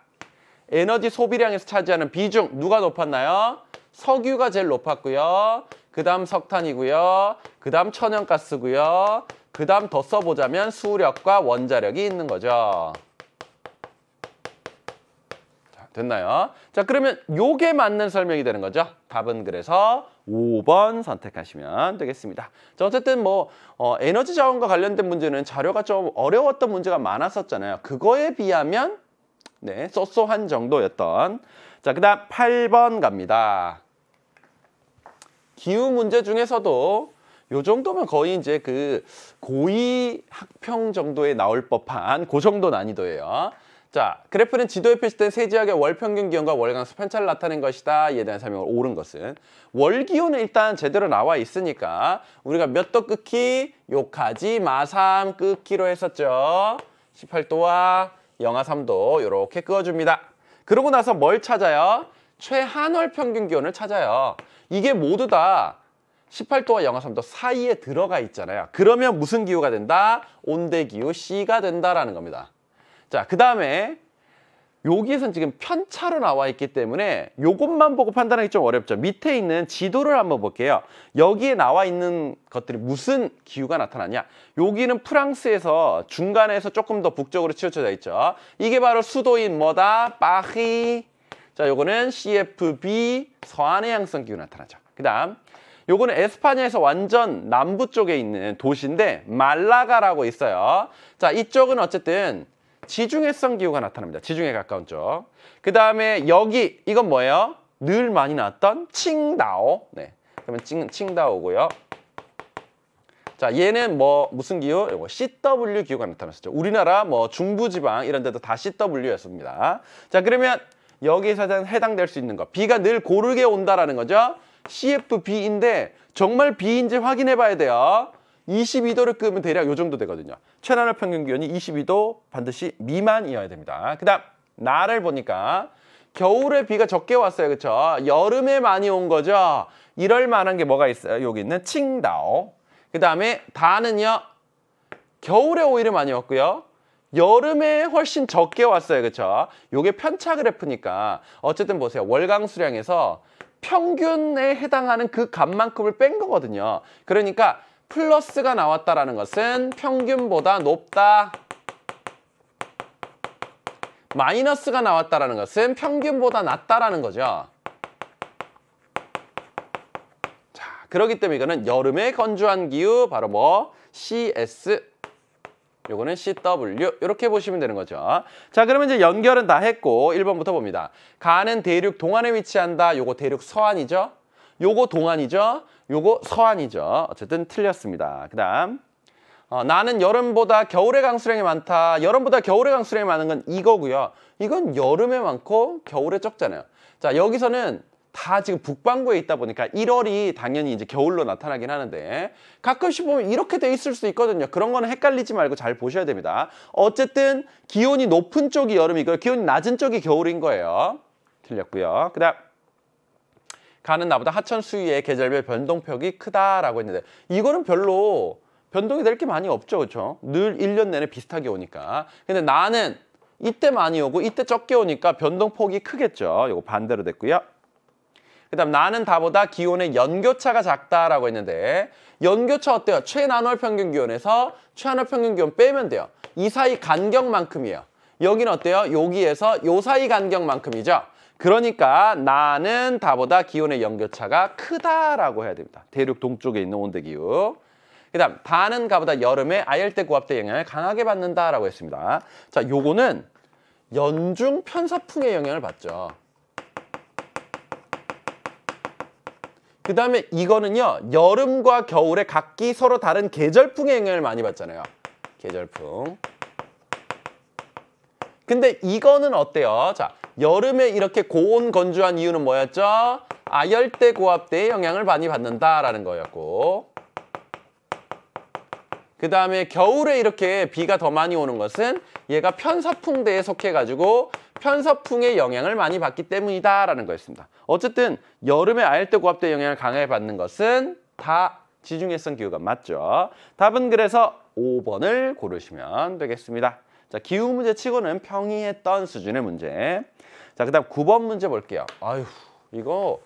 에너지 소비량에서 차지하는 비중 누가 높았나요? 석유가 제일 높았고요. 그 다음 석탄이고요. 그 다음 천연가스고요. 그 다음 더 써보자면 수력과 원자력이 있는 거죠. 자, 됐나요? 자, 그러면 요게 맞는 설명이 되는 거죠. 답은 그래서 5번 선택하시면 되겠습니다. 자, 어쨌든 뭐 어, 에너지 자원과 관련된 문제는 자료가 좀 어려웠던 문제가 많았었잖아요. 그거에 비하면 네, 쏘쏘한 정도였던 자, 그다음 8번 갑니다. 기후 문제 중에서도 요 정도면 거의 이제 그 고위 학평 정도에 나올 법한 고그 정도 난이도예요. 자, 그래프는 지도에 표시된 세 지역의 월 평균 기온과 월강수 편차를 나타낸 것이다. 이에 대한 설명을 옳은 것은 월 기온은 일단 제대로 나와 있으니까 우리가 몇 도 끄기? 요까지 마 삼 끄기로 했었죠. 18도와 영하 3도 이렇게 끄어줍니다. 그러고 나서 뭘 찾아요? 최한월 평균 기온을 찾아요. 이게 모두 다 18도와 영하 3도 사이에 들어가 있잖아요. 그러면 무슨 기후가 된다? 온대 기후 C가 된다라는 겁니다. 자, 그 다음에 여기에선 지금 편차로 나와 있기 때문에 이것만 보고 판단하기 좀 어렵죠. 밑에 있는 지도를 한번 볼게요. 여기에 나와 있는 것들이 무슨 기후가 나타나냐. 여기는 프랑스에서 중간에서 조금 더 북쪽으로 치우쳐져 있죠. 이게 바로 수도인 뭐다? 파리. 자, 요거는 CFB 서안의 양성 기후 나타나죠. 그 다음 요거는 에스파냐에서 완전 남부 쪽에 있는 도시인데 말라가라고 있어요. 자, 이쪽은 어쨌든 지중해성 기후가 나타납니다. 지중해 가까운 쪽. 그 다음에 여기 이건 뭐예요? 늘 많이 나왔던 칭다오. 네. 그러면 칭, 칭다오고요. 자, 얘는 뭐 무슨 기후? 이거 CW 기후가 나타났었죠. 우리나라 뭐 중부지방 이런 데도 다 CW였습니다. 자, 그러면 여기서 에 해당될 수 있는 거. 비가 늘 고르게 온다라는 거죠. CFB인데 정말 비인지 확인해 봐야 돼요. 22도를 끄면 대략 요 정도 되거든요. 최단열 평균 기온이 22도 반드시 미만이어야 됩니다. 그 다음 날을 보니까 겨울에 비가 적게 왔어요. 그렇죠? 여름에 많이 온 거죠. 이럴 만한 게 뭐가 있어요? 여기 있는 칭다오. 그 다음에 다는요. 겨울에 오히려 많이 왔고요. 여름에 훨씬 적게 왔어요. 그렇죠? 요게 편차 그래프니까 어쨌든 보세요. 월강 수량에서 평균에 해당하는 그 값만큼을 뺀 거거든요. 그러니까 플러스가 나왔다라는 것은 평균보다 높다. 마이너스가 나왔다라는 것은 평균보다 낮다라는 거죠. 자, 그러기 때문에 이거는 여름의 건조한 기후 바로 뭐 CS 요거는 CW 이렇게 보시면 되는 거죠. 자 그러면 이제 연결은 다 했고 1번부터 봅니다. 가는 대륙 동안에 위치한다. 요거 대륙 서안이죠. 요거 동안이죠. 요거 서한이죠. 어쨌든 틀렸습니다. 그 다음 어, 나는 여름보다 겨울에 강수량이 많다. 여름보다 겨울에 강수량이 많은 건 이거고요. 이건 여름에 많고 겨울에 적잖아요. 자 여기서는 다 지금 북반구에 있다 보니까 1월이 당연히 이제 겨울로 나타나긴 하는데 가끔씩 보면 이렇게 돼 있을 수 있거든요. 그런 거는 헷갈리지 말고 잘 보셔야 됩니다. 어쨌든 기온이 높은 쪽이 여름이고 기온이 낮은 쪽이 겨울인 거예요. 틀렸고요. 그다음 가는 나보다 하천 수위의 계절별 변동폭이 크다라고 했는데 이거는 별로 변동이 될 게 많이 없죠. 그렇죠? 늘 일 년 내내 비슷하게 오니까. 근데 나는 이때 많이 오고 이때 적게 오니까 변동폭이 크겠죠. 이거 반대로 됐고요. 그다음 나는 다보다 기온의 연교차가 작다라고 했는데 연교차 어때요? 최난월 평균 기온에서 최한월 평균 기온 빼면 돼요. 이 사이 간격만큼이에요. 여기는 어때요? 여기에서 요 사이 간격만큼이죠. 그러니까 나는 다보다 기온의 연교차가 크다라고 해야 됩니다. 대륙 동쪽에 있는 온대기후. 그 다음 다는 가보다 여름에 아열대 고압대 영향을 강하게 받는다라고 했습니다. 자, 요거는 연중 편서풍의 영향을 받죠. 그 다음에 이거는요. 여름과 겨울에 각기 서로 다른 계절풍의 영향을 많이 받잖아요. 계절풍. 근데 이거는 어때요? 자, 여름에 이렇게 고온 건조한 이유는 뭐였죠? 아열대 고압대의 영향을 많이 받는다라는 거였고 그 다음에 겨울에 이렇게 비가 더 많이 오는 것은 얘가 편서풍대에 속해가지고 편서풍의 영향을 많이 받기 때문이다라는 거였습니다. 어쨌든 여름에 아열대 고압대 영향을 강하게 받는 것은 다 지중해성 기후가 맞죠. 답은 그래서 5번을 고르시면 되겠습니다. 자, 기후 문제 치고는 평이했던 수준의 문제. 자, 그다음 9번 문제 볼게요. 아휴 이거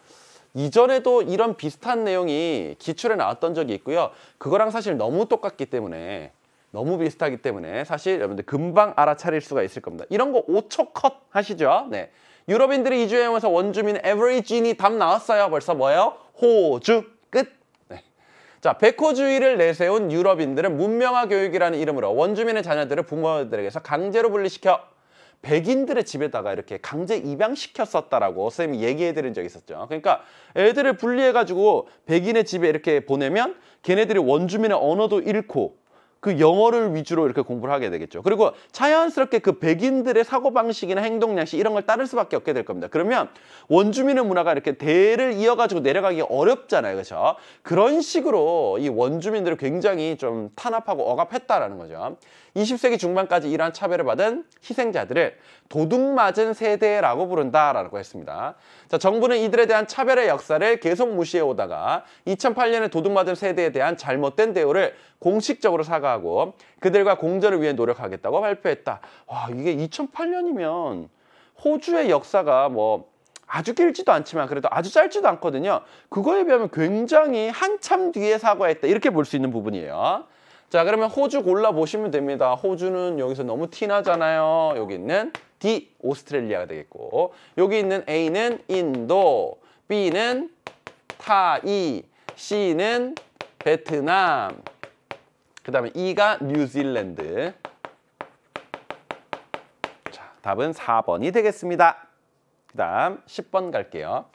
이전에도 이런 비슷한 내용이 기출에 나왔던 적이 있고요. 그거랑 사실 너무 똑같기 때문에 너무 비슷하기 때문에 사실 여러분들 금방 알아차릴 수가 있을 겁니다. 이런 거 5초 컷 하시죠? 네. 유럽인들이 이주해오면서 원주민 에브리진이 답 나왔어요. 벌써 뭐예요? 호주. 자, 백호주의를 내세운 유럽인들은 문명화 교육이라는 이름으로 원주민의 자녀들을 부모들에게서 강제로 분리시켜 백인들의 집에다가 이렇게 강제 입양시켰었다라고 님이 얘기해드린 적이 있었죠. 그러니까 애들을 분리해가지고 백인의 집에 이렇게 보내면 걔네들이 원주민의 언어도 잃고 그 영어를 위주로 이렇게 공부를 하게 되겠죠. 그리고 자연스럽게 그 백인들의 사고방식이나 행동 양식 이런 걸 따를 수밖에 없게 될 겁니다. 그러면 원주민의 문화가 이렇게 대를 이어가지고 내려가기 어렵잖아요. 그렇죠? 그런 식으로 이 원주민들을 굉장히 좀 탄압하고 억압했다라는 거죠. 20세기 중반까지 이러한 차별을 받은 희생자들을 도둑맞은 세대라고 부른다라고 했습니다. 자, 정부는 이들에 대한 차별의 역사를 계속 무시해오다가 2008년에 도둑맞은 세대에 대한 잘못된 대우를 공식적으로 사과하고 그들과 공존을 위해 노력하겠다고 발표했다. 와, 이게 2008년이면 호주의 역사가 뭐 아주 길지도 않지만 그래도 아주 짧지도 않거든요. 그거에 비하면 굉장히 한참 뒤에 사과했다. 이렇게 볼 수 있는 부분이에요. 자 그러면 호주 골라보시면 됩니다. 호주는 여기서 너무 티나잖아요. 여기 있는 D, 오스트레일리아가 되겠고 여기 있는 A는 인도, B는 타이, C는 베트남 그 다음에 E가 뉴질랜드 자, 답은 4번이 되겠습니다. 그 다음 10번 갈게요.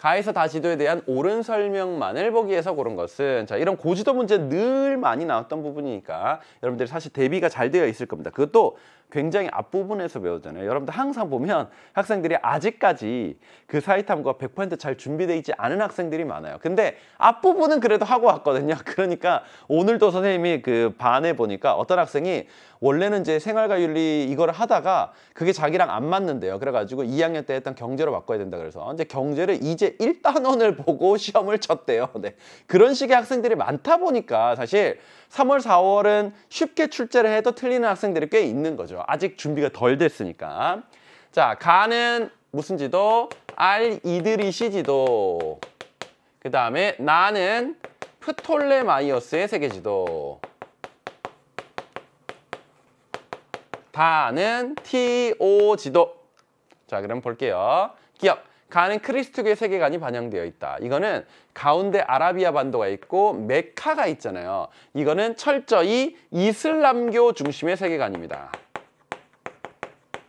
가에서 다지도에 대한 옳은 설명만을 보기에서 고른 것은 자 이런 고지도 문제 늘 많이 나왔던 부분이니까 여러분들이 사실 대비가 잘 되어 있을 겁니다. 그것도 굉장히 앞부분에서 배우잖아요. 여러분들 항상 보면 학생들이 아직까지 그 사이탐과 100%잘 준비되어 있지 않은 학생들이 많아요. 근데 앞부분은 그래도 하고 왔거든요. 그러니까 오늘도 선생님이 그 반에 보니까 어떤 학생이 원래는 이제 생활과 윤리 이거를 하다가 그게 자기랑 안 맞는데요. 그래가지고 2학년 때 했던 경제로 바꿔야 된다 그래서 이제 경제를 이제 1단원을 보고 시험을 쳤대요. 네. 그런 식의 학생들이 많다 보니까 사실 3월, 4월은 쉽게 출제를 해도 틀리는 학생들이 꽤 있는 거죠. 아직 준비가 덜 됐으니까. 자, 가는 무슨 지도? 알 이드리시 지도. 그 다음에 나는 프톨레마이오스의 세계 지도. 다는 TO 지도. 자, 그럼 볼게요. 기억. 가는 크리스트교의 세계관이 반영되어 있다. 이거는 가운데 아라비아 반도가 있고 메카가 있잖아요. 이거는 철저히 이슬람교 중심의 세계관입니다.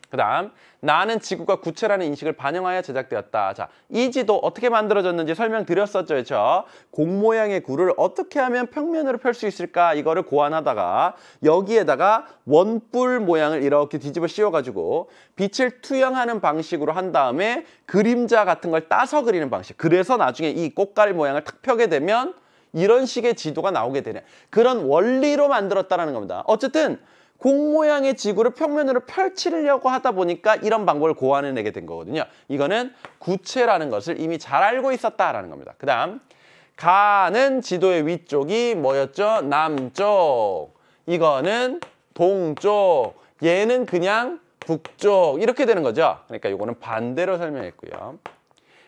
그 다음 나는 지구가 구체라는 인식을 반영하여 제작되었다. 자, 이 지도 어떻게 만들어졌는지 설명드렸었죠. 그렇죠? 공 모양의 구를 어떻게 하면 평면으로 펼 수 있을까? 이거를 고안하다가 여기에다가 원뿔 모양을 이렇게 뒤집어 씌워가지고 빛을 투영하는 방식으로 한 다음에 그림자 같은 걸 따서 그리는 방식. 그래서 나중에 이 꽃갈 모양을 탁 펴게 되면 이런 식의 지도가 나오게 되는 그런 원리로 만들었다는 겁니다. 어쨌든 공 모양의 지구를 평면으로 펼치려고 하다 보니까 이런 방법을 고안해내게 된 거거든요. 이거는 구체라는 것을 이미 잘 알고 있었다라는 겁니다. 그 다음 가는 지도의 위쪽이 뭐였죠? 남쪽 이거는 동쪽 얘는 그냥 북쪽 이렇게 되는 거죠. 그러니까 이거는 반대로 설명했고요.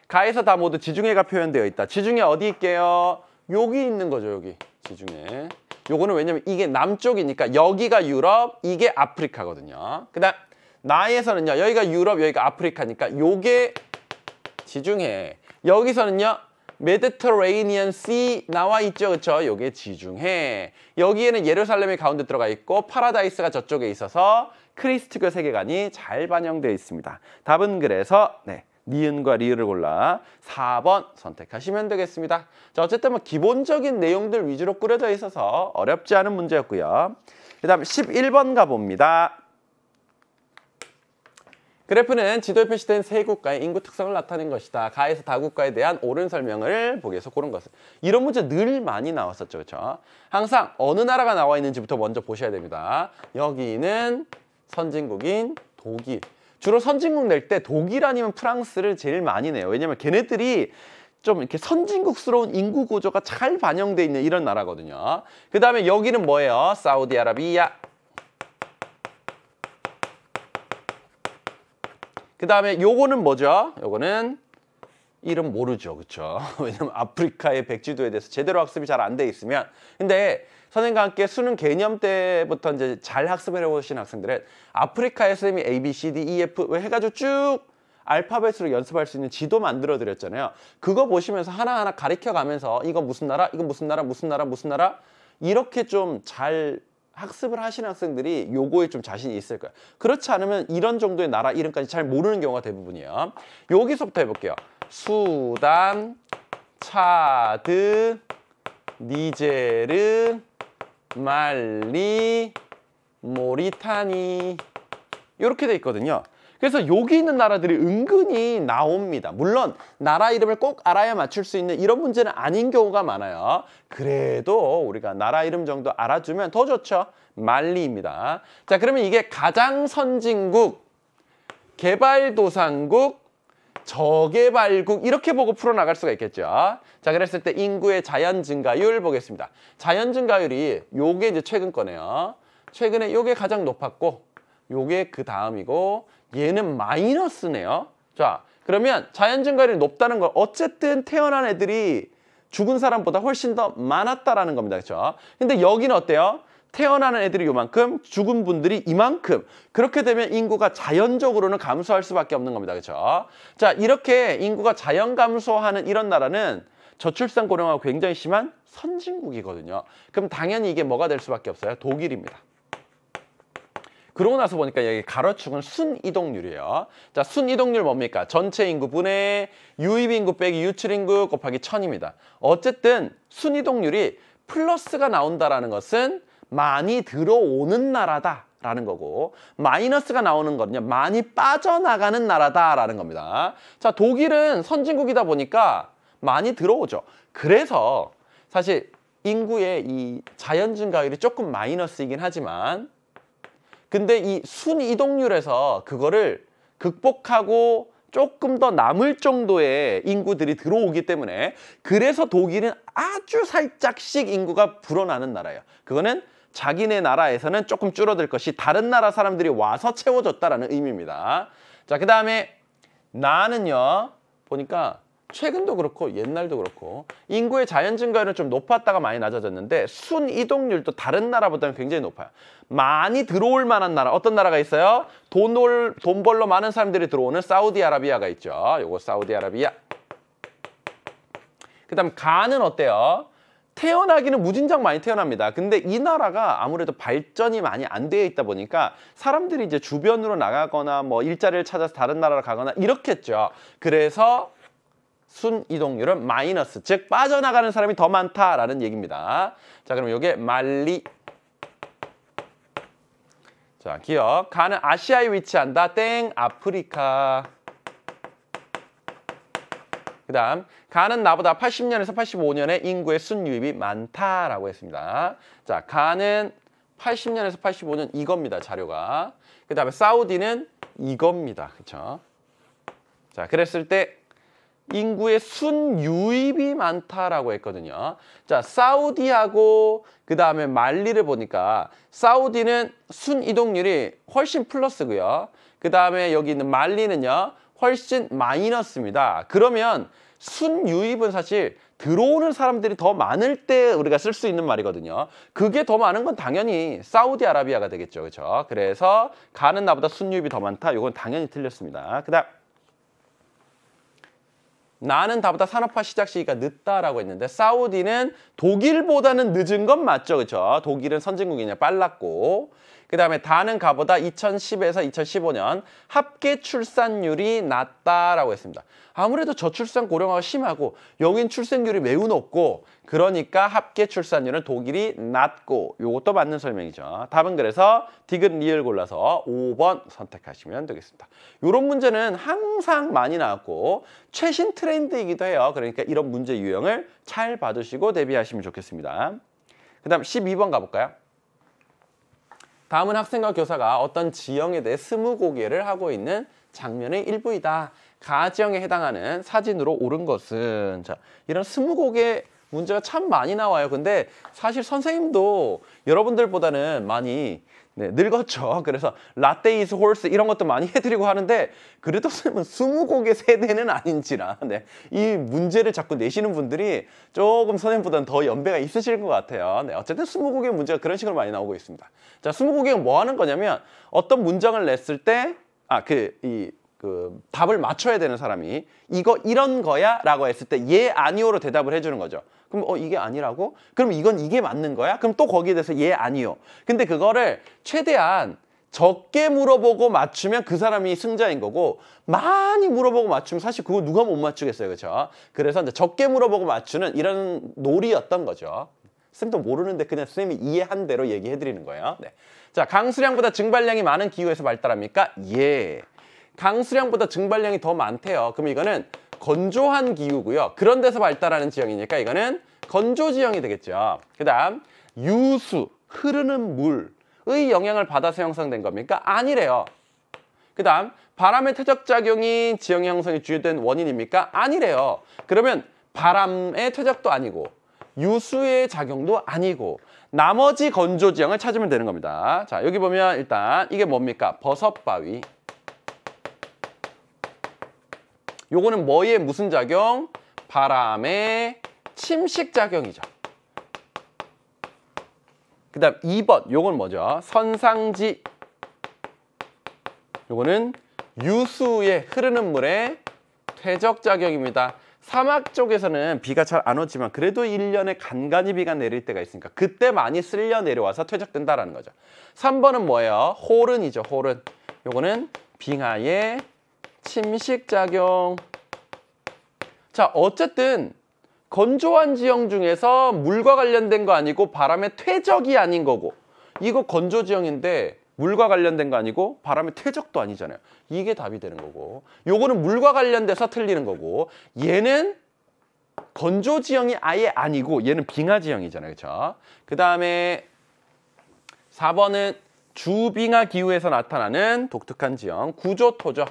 가에서 다 모두 지중해가 표현되어 있다. 지중해 어디 있게요? 여기 있는 거죠, 여기. 지중해. 요거는 왜냐면 이게 남쪽이니까 여기가 유럽, 이게 아프리카거든요. 그다음 나에서는요. 이 여기가 유럽, 여기가 아프리카니까 요게 지중해. 여기서는요. 메디터레이니언 씨 나와 있죠. 그렇죠? 요게 지중해. 여기에는 예루살렘이 가운데 들어가 있고 파라다이스가 저쪽에 있어서 크리스트교 세계관이 잘 반영되어 있습니다. 답은 그래서 네. 니은과 리을을 골라 4번 선택하시면 되겠습니다. 자, 어쨌든 뭐 기본적인 내용들 위주로 꾸려져 있어서 어렵지 않은 문제였고요. 그 다음 11번 가봅니다. 그래프는 지도에 표시된 세 국가의 인구 특성을 나타낸 것이다. 가에서 다국가에 대한 옳은 설명을 보기 위해서 고른 것은 이런 문제 늘 많이 나왔었죠. 그렇죠? 항상 어느 나라가 나와 있는지부터 먼저 보셔야 됩니다. 여기는 선진국인 독일 주로 선진국 낼 때 독일 아니면 프랑스를 제일 많이 내요. 왜냐면 걔네들이 좀 이렇게 선진국스러운 인구 구조가 잘 반영돼 있는 이런 나라거든요. 그 다음에 여기는 뭐예요? 사우디아라비아. 그 다음에 요거는 뭐죠? 요거는 이름 모르죠. 그렇죠? 왜냐면 아프리카의 백지도에 대해서 제대로 학습이 잘 안 돼 있으면. 근데 선생님과 함께 수능 개념 때부터 이제 잘 학습을 해오신 학생들은 아프리카의 선생님이 A, B, C, D, E, F 해가지고 쭉 알파벳으로 연습할 수 있는 지도 만들어 드렸잖아요. 그거 보시면서 하나하나 가리켜 가면서 이거 무슨 나라, 이거 무슨 나라, 무슨 나라, 무슨 나라 이렇게 좀 잘 학습을 하시는 학생들이 요거에 좀 자신이 있을 거예요. 그렇지 않으면 이런 정도의 나라 이름까지 잘 모르는 경우가 대부분이에요. 여기서부터 해볼게요. 수단, 차드, 니제르, 말리 모리타니 이렇게 돼 있거든요. 그래서 여기 있는 나라들이 은근히 나옵니다. 물론 나라 이름을 꼭 알아야 맞출 수 있는 이런 문제는 아닌 경우가 많아요. 그래도 우리가 나라 이름 정도 알아주면 더 좋죠. 말리입니다. 자 그러면 이게 가장 선진국, 개발도상국, 저개발국 이렇게 보고 풀어나갈 수가 있겠죠. 자 그랬을 때 인구의 자연 증가율 보겠습니다. 자연 증가율이 요게 이제 최근 거네요. 최근에 요게 가장 높았고 요게 그 다음이고 얘는 마이너스네요. 자 그러면 자연 증가율이 높다는 건 어쨌든 태어난 애들이 죽은 사람보다 훨씬 더 많았다라는 겁니다. 그렇죠? 근데 여기는 어때요? 태어나는 애들이 요만큼 죽은 분들이 이만큼 그렇게 되면 인구가 자연적으로는 감소할 수밖에 없는 겁니다. 그렇죠? 자 이렇게 인구가 자연 감소하는 이런 나라는 저출산 고령화가 굉장히 심한 선진국이거든요. 그럼 당연히 이게 뭐가 될 수밖에 없어요? 독일입니다. 그러고 나서 보니까 여기 가로축은 순이동률이에요. 자, 순이동률 뭡니까? 전체 인구분의 유입인구 빼기 유출인구 곱하기 천입니다 어쨌든 순이동률이 플러스가 나온다라는 것은 많이 들어오는 나라다 라는 거고 마이너스가 나오는 거는요 많이 빠져나가는 나라다 라는 겁니다 자 독일은 선진국이다 보니까 많이 들어오죠 그래서 사실 인구의 이 자연 증가율이 조금 마이너스이긴 하지만 근데 이 순이동률에서 그거를 극복하고 조금 더 남을 정도의 인구들이 들어오기 때문에 그래서 독일은 아주 살짝씩 인구가 불어나는 나라예요. 그거는 자기네 나라에서는 조금 줄어들 것이 다른 나라 사람들이 와서 채워줬다라는 의미입니다. 자, 그 다음에 나는요. 보니까 최근도 그렇고 옛날도 그렇고 인구의 자연 증가율은 좀 높았다가 많이 낮아졌는데 순 이동률도 다른 나라보다는 굉장히 높아요. 많이 들어올 만한 나라 어떤 나라가 있어요? 돈을 돈 벌러 많은 사람들이 들어오는 사우디아라비아가 있죠. 요거 사우디아라비아. 그다음 가는 어때요? 태어나기는 무진장 많이 태어납니다. 근데 이 나라가 아무래도 발전이 많이 안 되어 있다 보니까 사람들이 이제 주변으로 나가거나 뭐 일자리를 찾아서 다른 나라로 가거나 이렇겠죠. 그래서 순이동률은 마이너스, 즉 빠져나가는 사람이 더 많다라는 얘기입니다. 자, 그럼 이게 말리 자, 기억. 가는 아시아에 위치한다. 땡, 아프리카. 그 다음 간은 나보다 80년에서 85년에 인구의 순유입이 많다라고 했습니다. 자, 간은 80년에서 85년 이겁니다. 자료가. 그 다음에 사우디는 이겁니다. 그렇죠? 자, 그랬을 때 인구의 순유입이 많다라고 했거든요. 자, 사우디하고 그 다음에 말리를 보니까 사우디는 순이동률이 훨씬 플러스고요. 그 다음에 여기 있는 말리는요. 훨씬 많이넣스입니다 그러면 순유입은 사실 들어오는 사람들이 더 많을 때 우리가 쓸 수 있는 말이거든요. 그게 더 많은 건 당연히 사우디아라비아가 되겠죠. 그렇죠? 그래서 가는 나보다 순유입이 더 많다. 이건 당연히 틀렸습니다. 그다음 나는 다보다 산업화 시작 시기가 늦다라고 했는데 사우디는 독일보다는 늦은 건 맞죠. 그렇죠? 독일은 선진국이냐 빨랐고 그 다음에 다는 가보다 2010에서 2015년 합계 출산율이 낮다라고 했습니다. 아무래도 저출산 고령화가 심하고 여인 출생률이 매우 높고 그러니까 합계 출산율은 독일이 낮고 이것도 맞는 설명이죠. 답은 그래서 디귿 리을 골라서 5번 선택하시면 되겠습니다. 이런 문제는 항상 많이 나왔고 최신 트렌드이기도 해요. 그러니까 이런 문제 유형을 잘 봐주시고 대비하시면 좋겠습니다. 그 다음 12번 가볼까요? 다음은 학생과 교사가 어떤 지형에 대해 스무고개를 하고 있는 장면의 일부이다. 가지형에 해당하는 사진으로 옳은 것은 자 이런 스무고개 문제가 참 많이 나와요. 근데 사실 선생님도 여러분들보다는 많이 네, 늙었죠. 그래서 라떼 이즈 홀스 이런 것도 많이 해드리고 하는데 그래도 쌤은 20곡의 세대는 아닌지라 네, 이 문제를 자꾸 내시는 분들이 조금 선생님보다는 더 연배가 있으실 것 같아요. 네, 어쨌든 스무곡의 문제가 그런 식으로 많이 나오고 있습니다. 자, 20곡이 뭐 하는 거냐면 어떤 문장을 냈을 때 아, 그, 이, 그 답을 맞춰야 되는 사람이 이거 이런 거야? 라고 했을 때 예, 아니오로 대답을 해주는 거죠. 그럼 어 이게 아니라고? 그럼 이건 이게 맞는 거야? 그럼 또 거기에 대해서 예 아니요. 근데 그거를 최대한 적게 물어보고 맞추면 그 사람이 승자인 거고 많이 물어보고 맞추면 사실 그거 누가 못 맞추겠어요. 그렇죠? 그래서 이제 적게 물어보고 맞추는 이런 놀이였던 거죠. 쌤도 모르는데 그냥 쌤이 이해한 대로 얘기해 드리는 거예요. 네. 자, 강수량보다 증발량이 많은 기후에서 발달합니까? 예. 강수량보다 증발량이 더 많대요. 그럼 이거는 건조한 기후고요. 그런 데서 발달하는 지형이니까 이거는 건조 지형이 되겠죠. 그 다음 유수, 흐르는 물의 영향을 받아서 형성된 겁니까? 아니래요. 그 다음 바람의 퇴적작용이 지형 형성에 주된 원인입니까? 아니래요. 그러면 바람의 퇴적도 아니고 유수의 작용도 아니고 나머지 건조 지형을 찾으면 되는 겁니다. 자 여기 보면 일단 이게 뭡니까? 버섯바위 요거는 뭐의 무슨 작용? 바람의 침식 작용이죠. 그 다음 2번 요건 뭐죠? 선상지 요거는 유수에 흐르는 물의 퇴적 작용입니다. 사막 쪽에서는 비가 잘 안 오지만 그래도 일년에 간간히 비가 내릴 때가 있으니까 그때 많이 쓸려 내려와서 퇴적된다라는 거죠. 삼번은 뭐예요? 호른이죠, 호른. 요거는 빙하의 침식작용. 자, 어쨌든 건조한 지형 중에서 물과 관련된 거 아니고 바람의 퇴적이 아닌 거고 이거 건조 지형인데 물과 관련된 거 아니고 바람의 퇴적도 아니잖아요. 이게 답이 되는 거고 요거는 물과 관련돼서 틀리는 거고 얘는 건조 지형이 아예 아니고 얘는 빙하 지형이잖아요. 그렇죠? 그 다음에 4번은 주빙하 기후에서 나타나는 독특한 지형 구조토죠.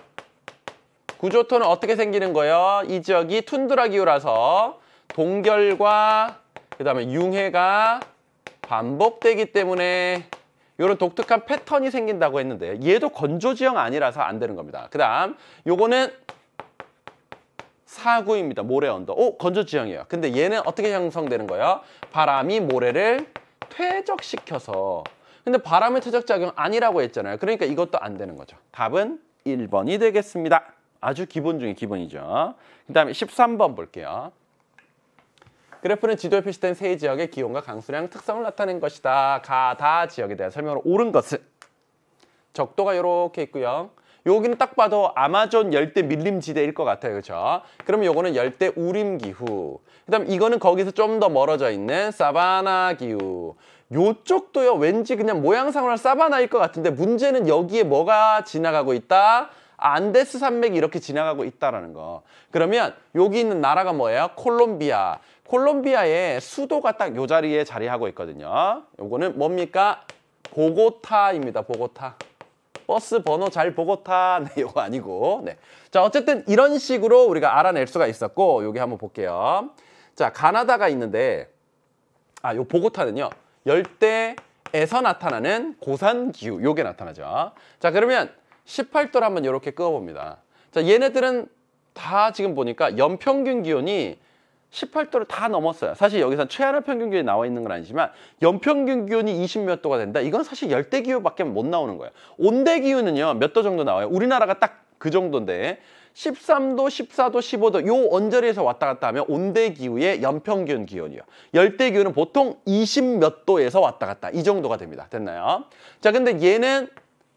구조토는 어떻게 생기는 거예요? 이 지역이 툰드라 기후라서 동결과 그 다음에 융해가 반복되기 때문에 이런 독특한 패턴이 생긴다고 했는데 얘도 건조지형 아니라서 안 되는 겁니다. 그 다음 요거는 사구입니다. 모래 언덕. 오, 건조지형이에요. 근데 얘는 어떻게 형성되는 거예요? 바람이 모래를 퇴적시켜서 근데 바람의 퇴적작용 아니라고 했잖아요. 그러니까 이것도 안 되는 거죠. 답은 1번이 되겠습니다. 아주 기본 중에 기본이죠. 그 다음에 13번 볼게요. 그래프는 지도에 표시된 세 지역의 기온과 강수량 특성을 나타낸 것이다. 가다 지역에 대한 설명으로 옳은 것은 적도가 이렇게 있고요. 여기는 딱 봐도 아마존 열대 밀림 지대일 것 같아요. 그렇죠? 그러면 요거는 열대 우림 기후. 그다음 이거는 거기서 좀 더 멀어져 있는 사바나 기후. 요쪽도요. 왠지 그냥 모양상으로 사바나일 것 같은데 문제는 여기에 뭐가 지나가고 있다? 안데스 산맥이 이렇게 지나가고 있다라는 거. 그러면 여기 있는 나라가 뭐예요? 콜롬비아. 콜롬비아의 수도가 딱 이 자리에 자리하고 있거든요. 요거는 뭡니까? 보고타입니다. 보고타. 버스 번호 잘 보고타. 네, 요거 아니고. 네. 자, 어쨌든 이런 식으로 우리가 알아낼 수가 있었고 여기 한번 볼게요. 자, 가나다가 있는데 아, 요 보고타는요. 열대에서 나타나는 고산 기후 요게 나타나죠. 자, 그러면 18도를 한번 이렇게 끄어봅니다. 자, 얘네들은 다 지금 보니까 연평균 기온이 18도를 다 넘었어요. 사실 여기선 최하락 평균 기온이 나와 있는 건 아니지만 연평균 기온이 20몇 도가 된다. 이건 사실 열대 기후밖에 못 나오는 거예요. 온대 기온은요몇도 정도 나와요? 우리나라가 딱 그 정도인데 13도, 14도, 15도 요 언저리에서 왔다 갔다 하면 온대 기후의 연평균 기온이요. 열대 기온은 보통 20몇 도에서 왔다 갔다 이 정도가 됩니다. 됐나요? 자, 근데 얘는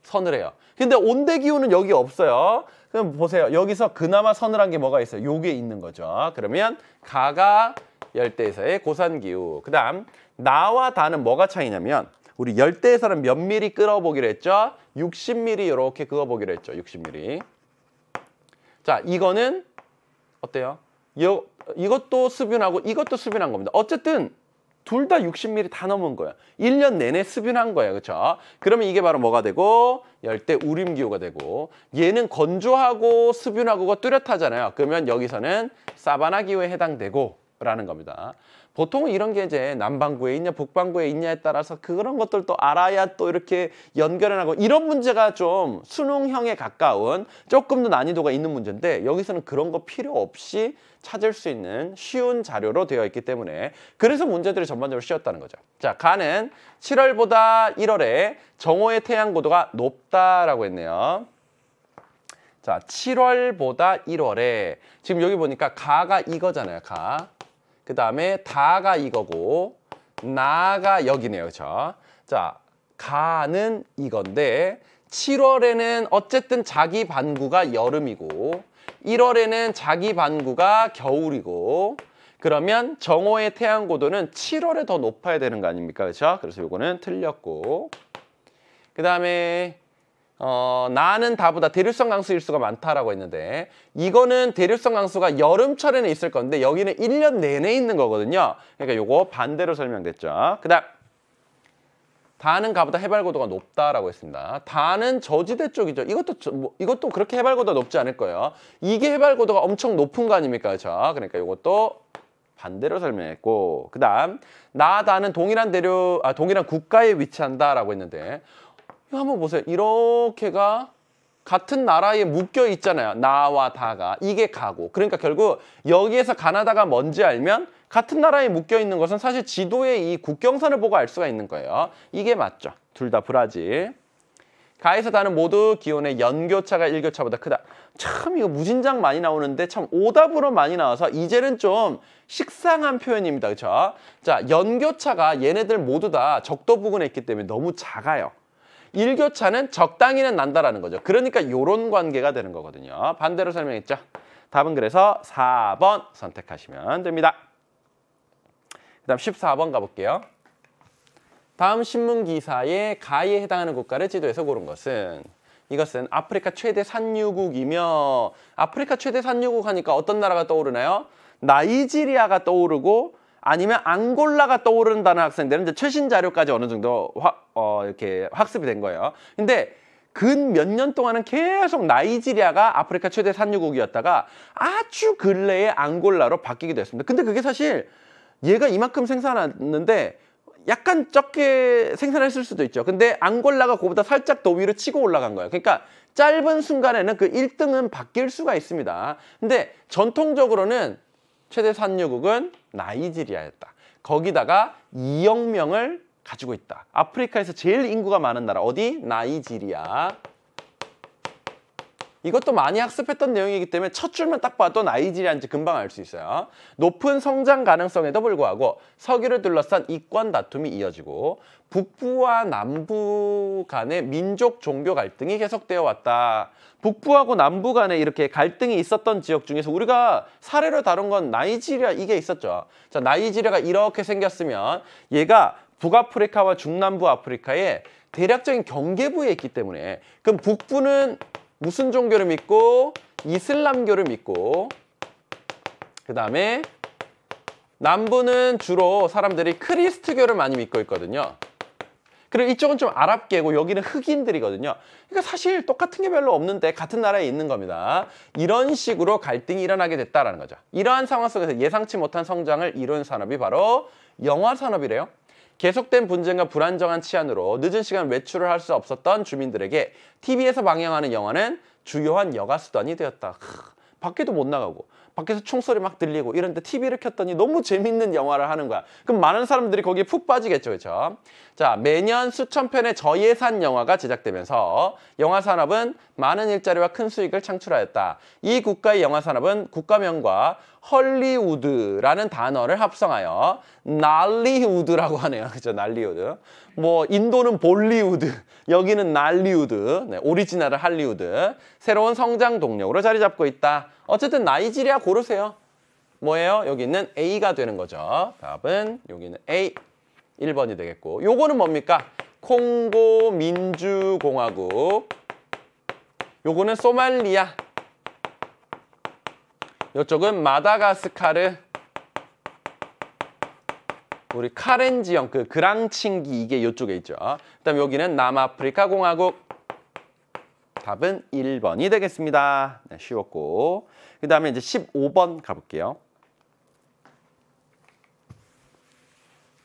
서늘해요. 근데 온대 기호는 여기 없어요. 그럼 보세요. 여기서 그나마 서늘한 게 뭐가 있어요? 요게 있는 거죠. 그러면 가가 열대에서의 고산 기후. 그다음 나와 다는 뭐가 차이냐면 우리 열대에서는 몇 미리 끌어보기로 했죠? 60mm 이렇게 그어보기로 했죠. 60mm. 자, 이거는 어때요? 요, 이것도 수분하고 이것도 수분한 겁니다. 어쨌든 둘다 60mm 다 넘은 거야. 1년 내내 습윤한 거야. 그렇죠? 그러면 이게 바로 뭐가 되고 열대 우림기후가 되고 얘는 건조하고 습윤하고가 뚜렷하잖아요. 그러면 여기서는 사바나 기후에 해당되고 라는 겁니다. 보통은 이런 게 이제 남반구에 있냐 북반구에 있냐에 따라서 그런 것들도 알아야 또 이렇게 연결을 하고 이런 문제가 좀 수능형에 가까운 조금 더 난이도가 있는 문제인데 여기서는 그런 거 필요 없이 찾을 수 있는 쉬운 자료로 되어 있기 때문에 그래서 문제들이 전반적으로 쉬웠다는 거죠. 자, 가는 7월보다 1월에 정오의 태양 고도가 높다라고 했네요. 자, 7월보다 1월에 지금 여기 보니까 가가 이거잖아요, 가. 그 다음에 다가 이거고 나가 여기네요. 그렇죠? 자, 가는 이건데 7월에는 어쨌든 자기 반구가 여름이고 1월에는 자기 반구가 겨울이고 그러면 정오의 태양 고도는 7월에 더 높아야 되는 거 아닙니까? 그렇죠? 그래서 요거는 틀렸고 그 다음에 어, 나는 다보다 대류성 강수일 수가 많다라고 했는데 이거는 대류성 강수가 여름철에는 있을 건데 여기는 일 년 내내 있는 거거든요. 그러니까 요거 반대로 설명됐죠. 그 다음 다는 가보다 해발 고도가 높다라고 했습니다. 다는 저지대 쪽이죠. 이것도 저, 뭐, 이것도 그렇게 해발 고도 높지 않을 거예요. 이게 해발 고도가 엄청 높은 거 아닙니까? 그렇죠? 그러니까 요것도 반대로 설명했고 그다음 나다는 동일한 대류아 동일한 국가에 위치한다라고 했는데 한번 보세요. 이렇게가 같은 나라에 묶여 있잖아요. 나와 다가. 이게 가고. 그러니까 결국 여기에서 가나다가 뭔지 알면 같은 나라에 묶여 있는 것은 사실 지도의 이 국경선을 보고 알 수가 있는 거예요. 이게 맞죠. 둘 다 브라질. 가에서 다는 모두 기온의 연교차가 일교차보다 크다. 참 이거 무진장 많이 나오는데 참 오답으로 많이 나와서 이제는 좀 식상한 표현입니다. 그렇죠? 자, 연교차가 얘네들 모두 다 적도 부근에 있기 때문에 너무 작아요. 일교차는 적당히는 난다라는 거죠. 그러니까 이런 관계가 되는 거거든요. 반대로 설명했죠. 답은 그래서 4번 선택하시면 됩니다. 그 다음 14번 가볼게요. 다음 신문기사에 가에 해당하는 국가를 지도에서 고른 것은 이것은 아프리카 최대 산유국이며 아프리카 최대 산유국 하니까 어떤 나라가 떠오르나요? 나이지리아가 떠오르고 아니면 앙골라가 떠오른다는 학생들은 이제 최신 자료까지 어느 정도 화, 어, 이렇게 학습이 된 거예요. 근데 근 몇 년 동안은 계속 나이지리아가 아프리카 최대 산유국이었다가 아주 근래에 앙골라로 바뀌기도 했습니다. 근데 그게 사실 얘가 이만큼 생산하는데 약간 적게 생산했을 수도 있죠. 근데 앙골라가 그보다 살짝 더 위로 치고 올라간 거예요. 그러니까 짧은 순간에는 그 1등은 바뀔 수가 있습니다. 근데 전통적으로는 최대 산유국은 나이지리아였다. 거기다가 2억 명을 가지고 있다. 아프리카에서 제일 인구가 많은 나라 어디? 나이지리아. 이것도 많이 학습했던 내용이기 때문에 첫 줄만 딱 봐도 나이지리아인지 금방 알 수 있어요. 높은 성장 가능성에도 불구하고 석유를 둘러싼 이권 다툼이 이어지고 북부와 남부 간의 민족 종교 갈등이 계속되어 왔다. 북부하고 남부 간에 이렇게 갈등이 있었던 지역 중에서 우리가 사례로 다룬 건 나이지리아 이게 있었죠. 자, 나이지리아가 이렇게 생겼으면 얘가 북아프리카와 중남부 아프리카에 대략적인 경계부에 있기 때문에 그럼 북부는 무슨 종교를 믿고 이슬람교를 믿고 그 다음에 남부는 주로 사람들이 크리스트교를 많이 믿고 있거든요. 그리고 이쪽은 좀 아랍계고 여기는 흑인들이거든요. 그러니까 사실 똑같은 게 별로 없는데 같은 나라에 있는 겁니다. 이런 식으로 갈등이 일어나게 됐다라는 거죠. 이러한 상황 속에서 예상치 못한 성장을 이룬 산업이 바로 영화 산업이래요. 계속된 분쟁과 불안정한 치안으로 늦은 시간 외출을 할 수 없었던 주민들에게 TV에서 방영하는 영화는 주요한 여가 수단이 되었다. 밖에도 못 나가고 밖에서 총소리 막 들리고 이런데 TV를 켰더니 너무 재밌는 영화를 하는 거야. 그럼 많은 사람들이 거기에 푹 빠지겠죠, 그렇죠? 자, 매년 수천 편의 저예산 영화가 제작되면서 영화 산업은 많은 일자리와 큰 수익을 창출하였다. 이 국가의 영화 산업은 국가명과 헐리우드라는 단어를 합성하여 날리우드라고 하네요. 그죠? 날리우드. 뭐 인도는 볼리우드, 여기는 날리우드, 네, 오리지널은 할리우드. 새로운 성장 동력으로 자리 잡고 있다. 어쨌든 나이지리아 고르세요. 뭐예요? 여기 있는 A가 되는 거죠. 답은 여기는 A. 1번이 되겠고 요거는 뭡니까? 콩고 민주공화국 요거는 소말리아 이쪽은 마다가스카르 우리 카렌지형 그 그랑칭기 이게 이쪽에 있죠. 그다음 여기는 남아프리카 공화국 답은 1번이 되겠습니다. 네, 쉬웠고 그 다음에 이제 15번 가볼게요.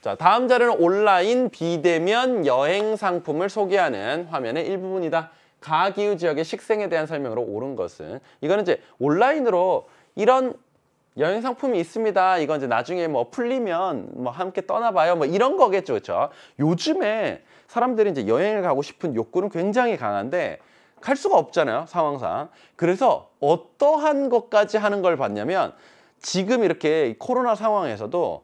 자 다음 자료는 온라인 비대면 여행 상품을 소개하는 화면의 일부분이다. 가기우 지역의 식생에 대한 설명으로 옳은 것은 이거는 이제 온라인으로 이런 여행 상품이 있습니다. 이건 이제 나중에 뭐 풀리면 뭐 함께 떠나봐요. 뭐 이런 거겠죠. 그렇죠? 요즘에 사람들이 이제 여행을 가고 싶은 욕구는 굉장히 강한데 갈 수가 없잖아요. 상황상. 그래서 어떠한 것까지 하는 걸 봤냐면 지금 이렇게 코로나 상황에서도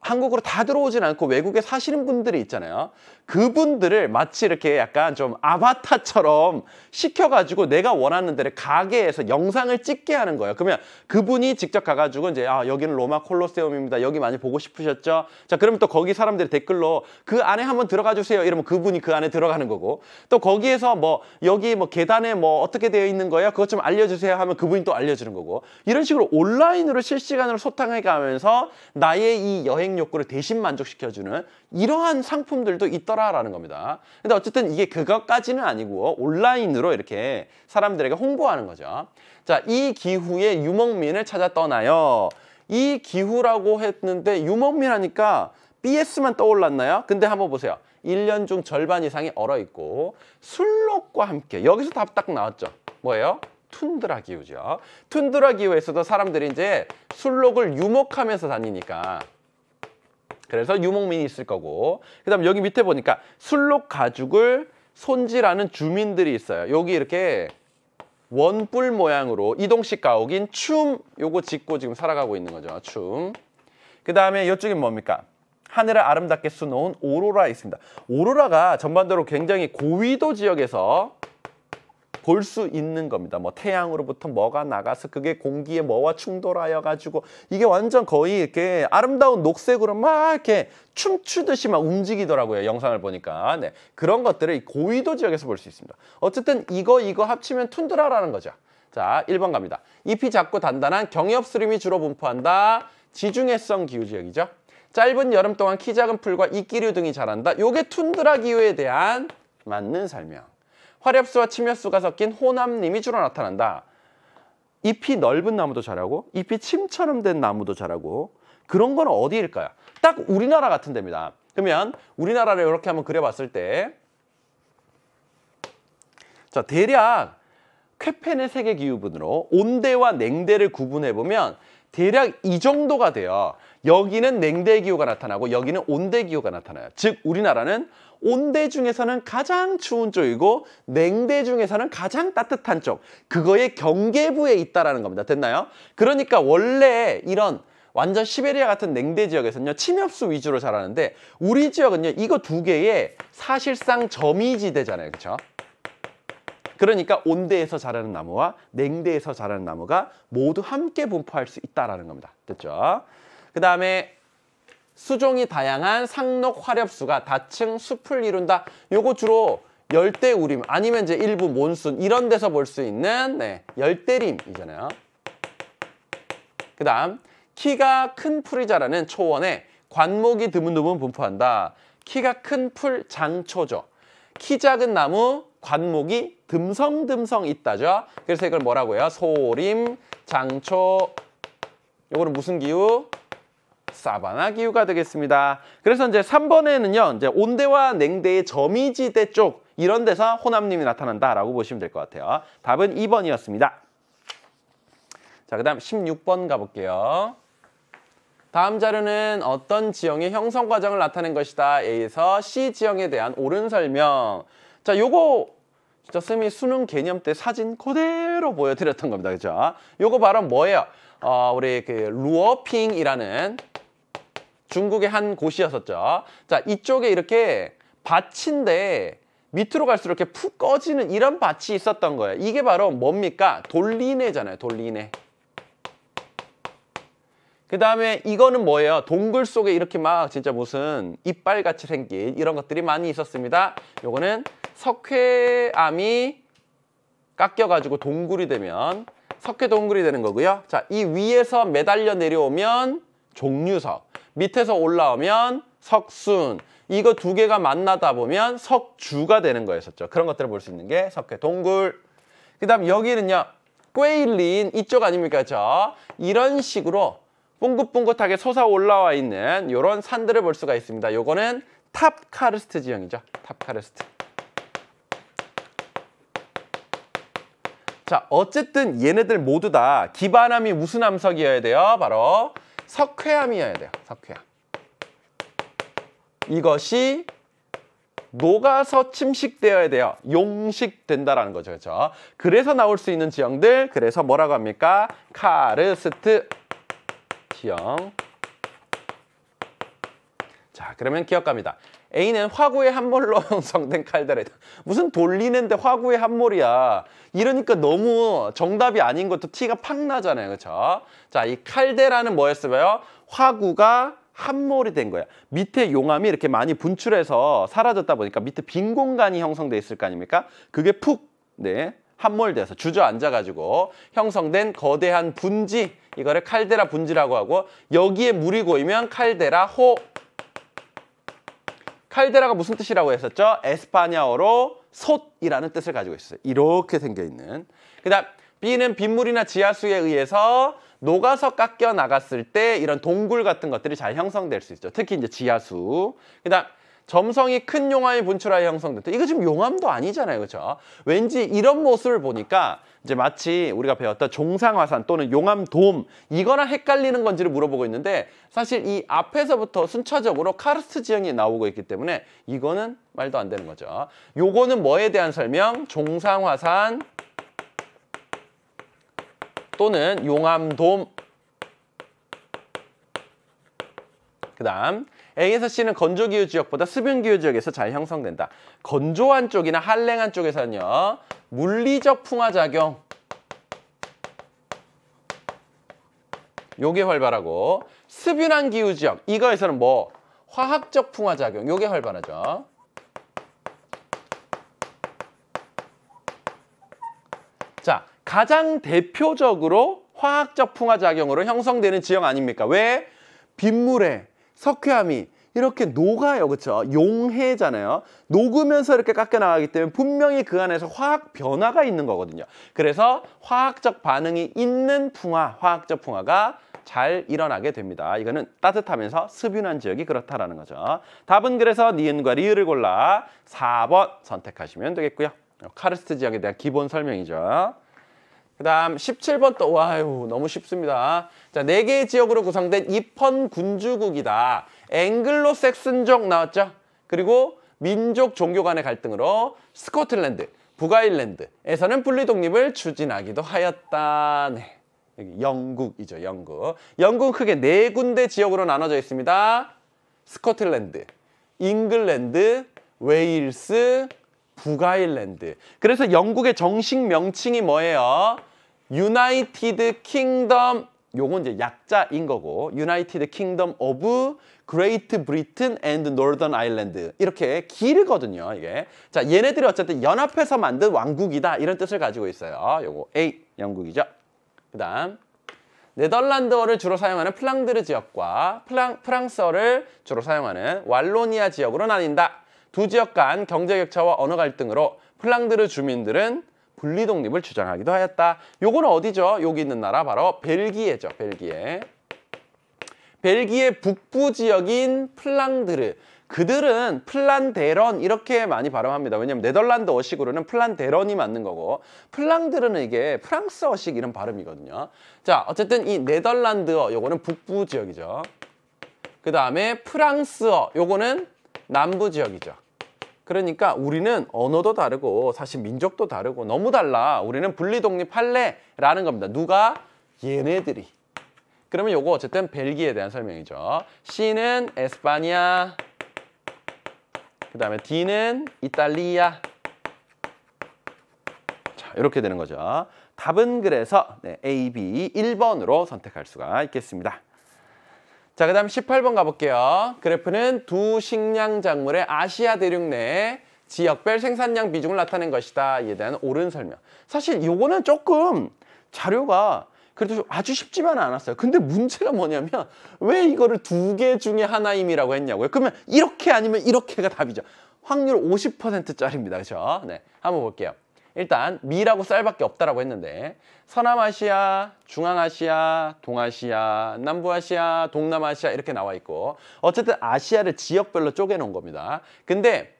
한국으로 다 들어오진 않고 외국에 사시는 분들이 있잖아요. 그분들을 마치 이렇게 약간 좀 아바타처럼 시켜가지고 내가 원하는 대로 가게에서 영상을 찍게 하는 거예요. 그러면 그분이 직접 가가지고 이제 아 여기는 로마 콜로세움입니다. 여기 많이 보고 싶으셨죠? 자 그러면 또 거기 사람들이 댓글로 그 안에 한번 들어가 주세요. 이러면 그분이 그 안에 들어가는 거고 또 거기에서 뭐 여기 뭐 계단에 뭐 어떻게 되어 있는 거예요? 그것 좀 알려주세요 하면 그분이 또 알려주는 거고 이런 식으로 온라인으로 실시간으로 소통해 가면서 나의 이 여행 여행 욕구를 대신 만족시켜주는 이러한 상품들도 있더라라는 겁니다. 근데 어쨌든 이게 그것까지는 아니고 온라인으로 이렇게 사람들에게 홍보하는 거죠. 자, 이 기후에 유목민을 찾아 떠나요. 이 기후라고 했는데 유목민 하니까 BS만 떠올랐나요? 근데 한번 보세요. 1년 중 절반 이상이 얼어있고 술록과 함께 여기서 답 딱 나왔죠. 뭐예요? 툰드라 기후죠. 툰드라 기후에서도 사람들이 이제 술록을 유목하면서 다니니까 그래서 유목민이 있을 거고 그 다음 여기 밑에 보니까 술록 가죽을 손질하는 주민들이 있어요 여기 이렇게 원뿔 모양으로 이동식 가옥인 춤 요거 짓고 지금 살아가고 있는 거죠 춤그 다음에 이쪽엔 뭡니까 하늘을 아름답게 수놓은 오로라 있습니다 오로라가 전반적으로 굉장히 고위도 지역에서 볼수 있는 겁니다. 뭐 태양으로부터 뭐가 나가서 그게 공기에 뭐와 충돌하여 가지고 이게 완전 거의 이렇게 아름다운 녹색으로 막 이렇게 춤추듯이 막 움직이더라고요. 영상을 보니까. 네. 그런 것들을 고위도 지역에서 볼 수 있습니다. 어쨌든 이거 이거 합치면 툰드라라는 거죠. 자, 1번 갑니다. 잎이 작고 단단한 경엽 수림이 주로 분포한다. 지중해성 기후 지역이죠. 짧은 여름 동안 키 작은 풀과 이끼류 등이 자란다. 요게 툰드라 기후에 대한 맞는 설명. 화렵수와 침엽수가 섞인 호남님이 주로 나타난다. 잎이 넓은 나무도 자라고 잎이 침처럼 된 나무도 자라고 그런 건 어디일까요? 딱 우리나라 같은 데입니다. 그러면 우리나라를 이렇게 한번 그려봤을 때 자, 대략 쾌펜의 세계 기후분으로 온대와 냉대를 구분해보면 대략 이 정도가 돼요. 여기는 냉대 기후가 나타나고 여기는 온대 기후가 나타나요. 즉 우리나라는 온대 중에서는 가장 추운 쪽이고 냉대 중에서는 가장 따뜻한 쪽 그거의 경계부에 있다라는 겁니다. 됐나요? 그러니까 원래 이런 완전 시베리아 같은 냉대 지역에서는요 침엽수 위주로 자라는데 우리 지역은요 이거 두 개의 사실상 점이지대잖아요 그렇죠? 그러니까 온대에서 자라는 나무와 냉대에서 자라는 나무가 모두 함께 분포할 수 있다라는 겁니다. 됐죠? 그 다음에 수종이 다양한 상록 화렵수가 다층 숲을 이룬다. 요거 주로 열대우림 아니면 이제 일부 몬순 이런 데서 볼 수 있는 네, 열대림이잖아요. 그 다음 키가 큰 풀이 자라는 초원에 관목이 드문드문 분포한다. 키가 큰 풀 장초죠. 키 작은 나무 관목이 듬성듬성 있다죠. 그래서 이걸 뭐라고 해요? 소림, 장초. 요거는 무슨 기후? 사바나 기후가 되겠습니다. 그래서 이제 3번에는요. 이제 온대와 냉대의 저미지대 쪽 이런 데서 호남님이 나타난다라고 보시면 될 것 같아요. 답은 2번이었습니다. 자, 그다음 16번 가 볼게요. 다음 자료는 어떤 지형의 형성 과정을 나타낸 것이다. A에서 C 지형에 대한 옳은 설명. 자, 요거 진짜 쌤이 수능 개념 때 사진 그대로 보여드렸던 겁니다. 그죠? 요거 바로 뭐예요? 어, 우리 그 루어핑이라는 중국의 한 곳이었었죠. 자, 이쪽에 이렇게 밭인데 밑으로 갈수록 이렇게 푹 꺼지는 이런 밭이 있었던 거예요. 이게 바로 뭡니까? 돌리네잖아요. 돌리네. 그 다음에 이거는 뭐예요? 동굴 속에 이렇게 막 진짜 무슨 이빨같이 생긴 이런 것들이 많이 있었습니다. 요거는 석회암이 깎여가지고 동굴이 되면 석회 동굴이 되는 거고요. 자, 이 위에서 매달려 내려오면 종류석. 밑에서 올라오면 석순 이거 두 개가 만나다 보면 석주가 되는 거였었죠. 그런 것들을 볼 수 있는 게 석회 동굴. 그 다음 여기는요. 꿰일린 이쪽 아닙니까? 저 이런 식으로 뿡긋뿡긋하게 솟아 올라와 있는 이런 산들을 볼 수가 있습니다. 요거는 탑카르스트 지형이죠. 탑카르스트. 자, 어쨌든 얘네들 모두 다기반암이 무슨 암석이어야 돼요? 바로 석회암이어야 돼요. 석회암. 이것이 녹아서 침식되어야 돼요. 용식된다라는 거죠. 그렇죠? 그래서 나올 수 있는 지형들 그래서 뭐라고 합니까? 카르스트 지형. 자, 그러면 기억갑니다. A는 화구의 한몰로 형성된 칼다래다. 무슨 돌리는데 화구의 한몰이야 이러니까 너무 정답이 아닌 것도 티가 팍 나잖아요. 그렇죠? 자, 이 칼데라는 뭐였어요? 화구가 한몰이된 거야. 밑에 용암이 이렇게 많이 분출해서 사라졌다 보니까 밑에 빈 공간이 형성돼 있을 거 아닙니까? 그게 푹 네, 한몰돼서 주저앉아가지고 형성된 거대한 분지 이거를 칼데라 분지라고 하고 여기에 물이 고이면 칼데라 호 칼데라가 무슨 뜻이라고 했었죠? 에스파냐어로 솥이라는 뜻을 가지고 있어요. 이렇게 생겨 있는. 그다음 B는 빗물이나 지하수에 의해서 녹아서 깎여 나갔을 때 이런 동굴 같은 것들이 잘 형성될 수 있죠. 특히 이제 지하수. 그다음 점성이 큰 용암이 분출하여 형성됐다. 이거 지금 용암도 아니잖아요. 그렇죠? 왠지 이런 모습을 보니까 이제 마치 우리가 배웠던 종상화산 또는 용암돔 이거나 헷갈리는 건지를 물어보고 있는데 사실 이 앞에서부터 순차적으로 카르스트 지형이 나오고 있기 때문에 이거는 말도 안 되는 거죠. 요거는 뭐에 대한 설명? 종상화산 또는 용암돔 그 다음 A에서 C는 건조기후 지역보다 수변기후 지역에서 잘 형성된다. 건조한 쪽이나 한랭한 쪽에서는요. 물리적 풍화작용 요게 활발하고 습윤한 기후 지역 이거에서는 뭐 화학적 풍화 작용 요게 활발하죠. 자, 가장 대표적으로 화학적 풍화 작용으로 형성되는 지역 아닙니까? 왜? 빗물에 석회암이 이렇게 녹아요. 그렇죠? 용해잖아요. 녹으면서 이렇게 깎여 나가기 때문에 분명히 그 안에서 화학 변화가 있는 거거든요. 그래서 화학적 반응이 있는 풍화, 화학적 풍화가 잘 일어나게 됩니다. 이거는 따뜻하면서 습윤한 지역이 그렇다라는 거죠. 답은 그래서 니은과 리을을 골라 4번 선택하시면 되겠고요. 카르스트 지역에 대한 기본 설명이죠. 그 다음 17번 또 와유 너무 쉽습니다. 자, 4개의 지역으로 구성된 입헌 군주국이다. 앵글로색슨족 나왔죠? 그리고 민족 종교 간의 갈등으로 스코틀랜드, 북아일랜드에서는 분리 독립을 추진하기도 하였다. 네. 여기 영국이죠, 영국. 영국은 크게 네 군데 지역으로 나눠져 있습니다. 스코틀랜드, 잉글랜드, 웨일스, 북아일랜드. 그래서 영국의 정식 명칭이 뭐예요? 유나이티드 킹덤 요건 이제 약자인 거고 유나이티드 킹덤 오브 그레이트 브리튼 앤드 노던 아일랜드 이렇게 길거든요 이게 자 얘네들이 어쨌든 연합해서 만든 왕국이다 이런 뜻을 가지고 있어요 요거 A 영국이죠 그 다음 네덜란드어를 주로 사용하는 플랑드르 지역과 플랑, 프랑스어를 주로 사용하는 왈로니아 지역으로 나뉜다 두 지역 간 경제 격차와 언어 갈등으로 플랑드르 주민들은 분리독립을 주장하기도 하였다. 요건 어디죠? 여기 있는 나라 바로 벨기에죠. 벨기에. 벨기에 북부 지역인 플랑드르 그들은 플란데런 이렇게 많이 발음합니다. 왜냐하면 네덜란드 어식으로는 플란데런이 맞는 거고 플랑드르는 이게 프랑스어식 이런 발음이거든요. 자 어쨌든 이 네덜란드어 요거는 북부 지역이죠. 그 다음에 프랑스어 요거는 남부 지역이죠. 그러니까 우리는 언어도 다르고 사실 민족도 다르고 너무 달라. 우리는 분리독립할래라는 겁니다. 누가? 얘네들이. 그러면 요거 어쨌든 벨기에 대한 설명이죠. C는 에스파니아그 다음에 D는 이탈리아. 자, 이렇게 되는 거죠. 답은 그래서 네, A, B 1번으로 선택할 수가 있겠습니다. 자, 그 다음 18번 가볼게요. 그래프는 두 식량 작물의 아시아 대륙 내 지역별 생산량 비중을 나타낸 것이다. 이에 대한 옳은 설명. 사실 요거는 조금 자료가 그래도 아주 쉽지만은 않았어요. 근데 문제가 뭐냐면 왜 이거를 두 개 중에 하나임이라고 했냐고요. 그러면 이렇게 아니면 이렇게가 답이죠. 확률 50%짜리입니다. 그렇죠? 네, 한번 볼게요. 일단 미라고 쌀밖에 없다라고 했는데 서남아시아, 중앙아시아, 동아시아, 남부아시아, 동남아시아 이렇게 나와 있고 어쨌든 아시아를 지역별로 쪼개놓은 겁니다. 근데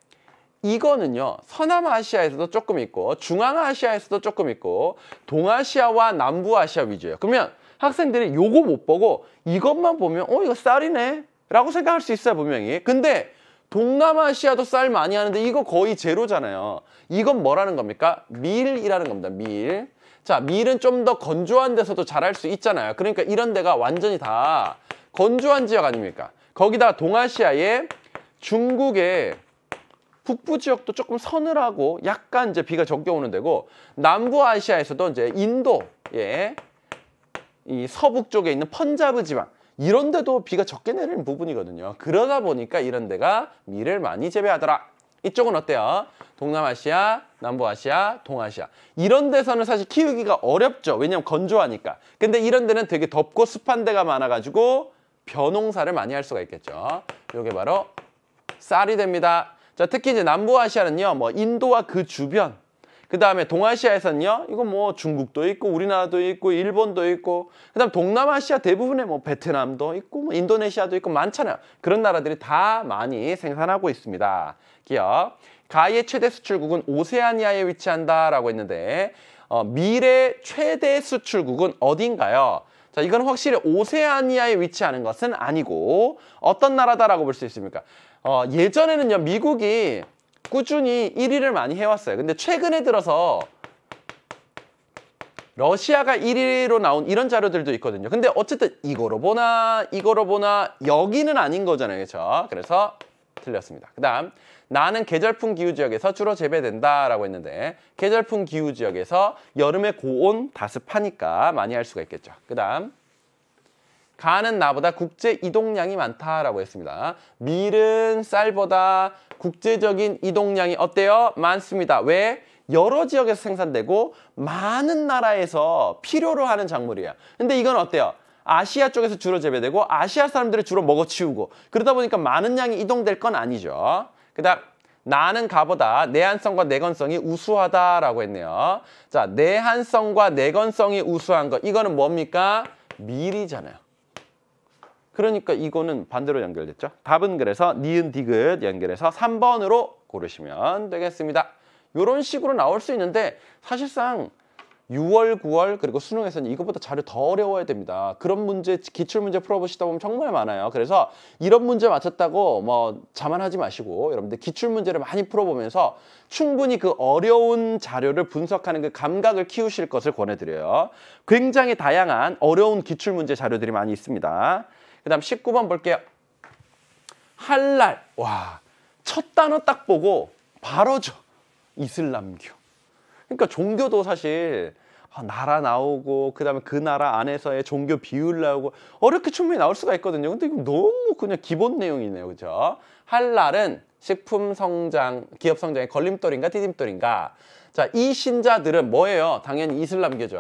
이거는요 서남아시아에서도 조금 있고 중앙아시아에서도 조금 있고 동아시아와 남부아시아 위주예요 그러면 학생들이 요거 못 보고 이것만 보면 어 이거 쌀이네 라고 생각할 수 있어요 분명히 근데 동남아시아도 쌀 많이 하는데 이거 거의 제로잖아요. 이건 뭐라는 겁니까? 밀이라는 겁니다. 밀. 자, 밀은 좀 더 건조한 데서도 자랄 수 있잖아요. 그러니까 이런 데가 완전히 다 건조한 지역 아닙니까? 거기다 동아시아의 중국의 북부 지역도 조금 서늘하고 약간 이제 비가 적게 오는 데고 남부 아시아에서도 이제 인도, 예, 이 서북 쪽에 있는 펀자브 지방 이런데도 비가 적게 내리는 부분이거든요. 그러다 보니까 이런 데가 미를 많이 재배하더라. 이쪽은 어때요? 동남아시아, 남부아시아, 동아시아 이런 데서는 사실 키우기가 어렵죠. 왜냐면 건조하니까. 근데 이런 데는 되게 덥고 습한 데가 많아가지고 벼농사를 많이 할 수가 있겠죠. 이게 바로 쌀이 됩니다. 자, 특히 이제 남부아시아는요. 뭐 인도와 그 주변 그 다음에 동아시아에서는요 이거 뭐 중국도 있고 우리나라도 있고 일본도 있고 그 다음 동남아시아 대부분의 뭐 베트남도 있고 뭐 인도네시아도 있고 많잖아요 그런 나라들이 다 많이 생산하고 있습니다 기억 가의 최대 수출국은 오세아니아에 위치한다 라고 했는데 어, 미래 최대 수출국은 어딘가요? 자, 이건 확실히 오세아니아에 위치하는 것은 아니고 어떤 나라다라고 볼 수 있습니까? 어, 예전에는요 미국이 꾸준히 1위를 많이 해왔어요. 근데 최근에 들어서 러시아가 1위로 나온 이런 자료들도 있거든요. 근데 어쨌든 이거로 보나 이거로 보나 여기는 아닌 거잖아요. 그렇죠? 그래서 틀렸습니다. 그 다음 나는 계절풍 기후 지역에서 주로 재배된다 라고 했는데 계절풍 기후 지역에서 여름에 고온 다습하니까 많이 할 수가 있겠죠. 그 다음 가는 나보다 국제 이동량이 많다라고 했습니다. 밀은 쌀보다 국제적인 이동량이 어때요? 많습니다. 왜? 여러 지역에서 생산되고 많은 나라에서 필요로 하는 작물이야. 근데 이건 어때요? 아시아 쪽에서 주로 재배되고 아시아 사람들이 주로 먹어치우고 그러다 보니까 많은 양이 이동될 건 아니죠. 그다음 나는 가보다 내한성과 내건성이 우수하다라고 했네요. 자, 내한성과 내건성이 우수한 거 이거는 뭡니까? 밀이잖아요. 그러니까 이거는 반대로 연결됐죠. 답은 그래서 니은 디귿 연결해서 3번으로 고르시면 되겠습니다. 이런 식으로 나올 수 있는데 사실상 6월, 9월 그리고 수능에서는 이것보다 자료 더 어려워야 됩니다. 그런 문제, 기출문제 풀어보시다 보면 정말 많아요. 그래서 이런 문제 맞췄다고 뭐 자만하지 마시고 여러분들 기출문제를 많이 풀어보면서 충분히 그 어려운 자료를 분석하는 그 감각을 키우실 것을 권해드려요. 굉장히 다양한 어려운 기출문제 자료들이 많이 있습니다. 그 다음 19번 볼게요. 할랄. 와, 첫 단어 딱 보고 바로 저 이슬람교. 그러니까 종교도 사실 아, 나라 나오고 그다음에 그 나라 안에서의 종교 비율 나오고 어렵게 충분히 나올 수가 있거든요. 근데 이거 너무 그냥 기본 내용이네요. 그죠? 할랄은 식품 성장, 기업 성장의 걸림돌인가 디딤돌인가? 자, 이 신자들은 뭐예요? 당연히 이슬람교죠.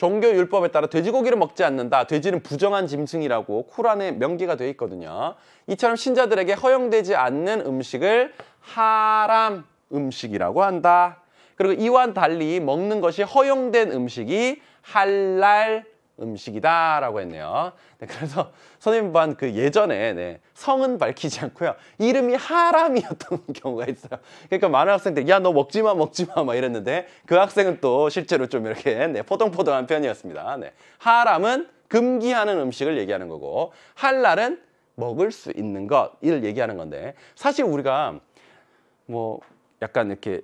종교 율법에 따라 돼지고기를 먹지 않는다. 돼지는 부정한 짐승이라고 쿠란에 명기가 되어 있거든요. 이처럼 신자들에게 허용되지 않는 음식을 하람 음식이라고 한다. 그리고 이와 달리 먹는 것이 허용된 음식이 할랄 음식이다라고 했네요. 네, 그래서 선생님 반 그 예전에 네, 성은 밝히지 않고요. 이름이 하람이었던 경우가 있어요. 그러니까 많은 학생들이 야 너 먹지 마 먹지 마막 이랬는데 그 학생은 또 실제로 좀 이렇게 네, 포동포동한 편이었습니다. 네. 하람은 금기하는 음식을 얘기하는 거고 할랄은 먹을 수 있는 것을 얘기하는 건데 사실 우리가 뭐 약간 이렇게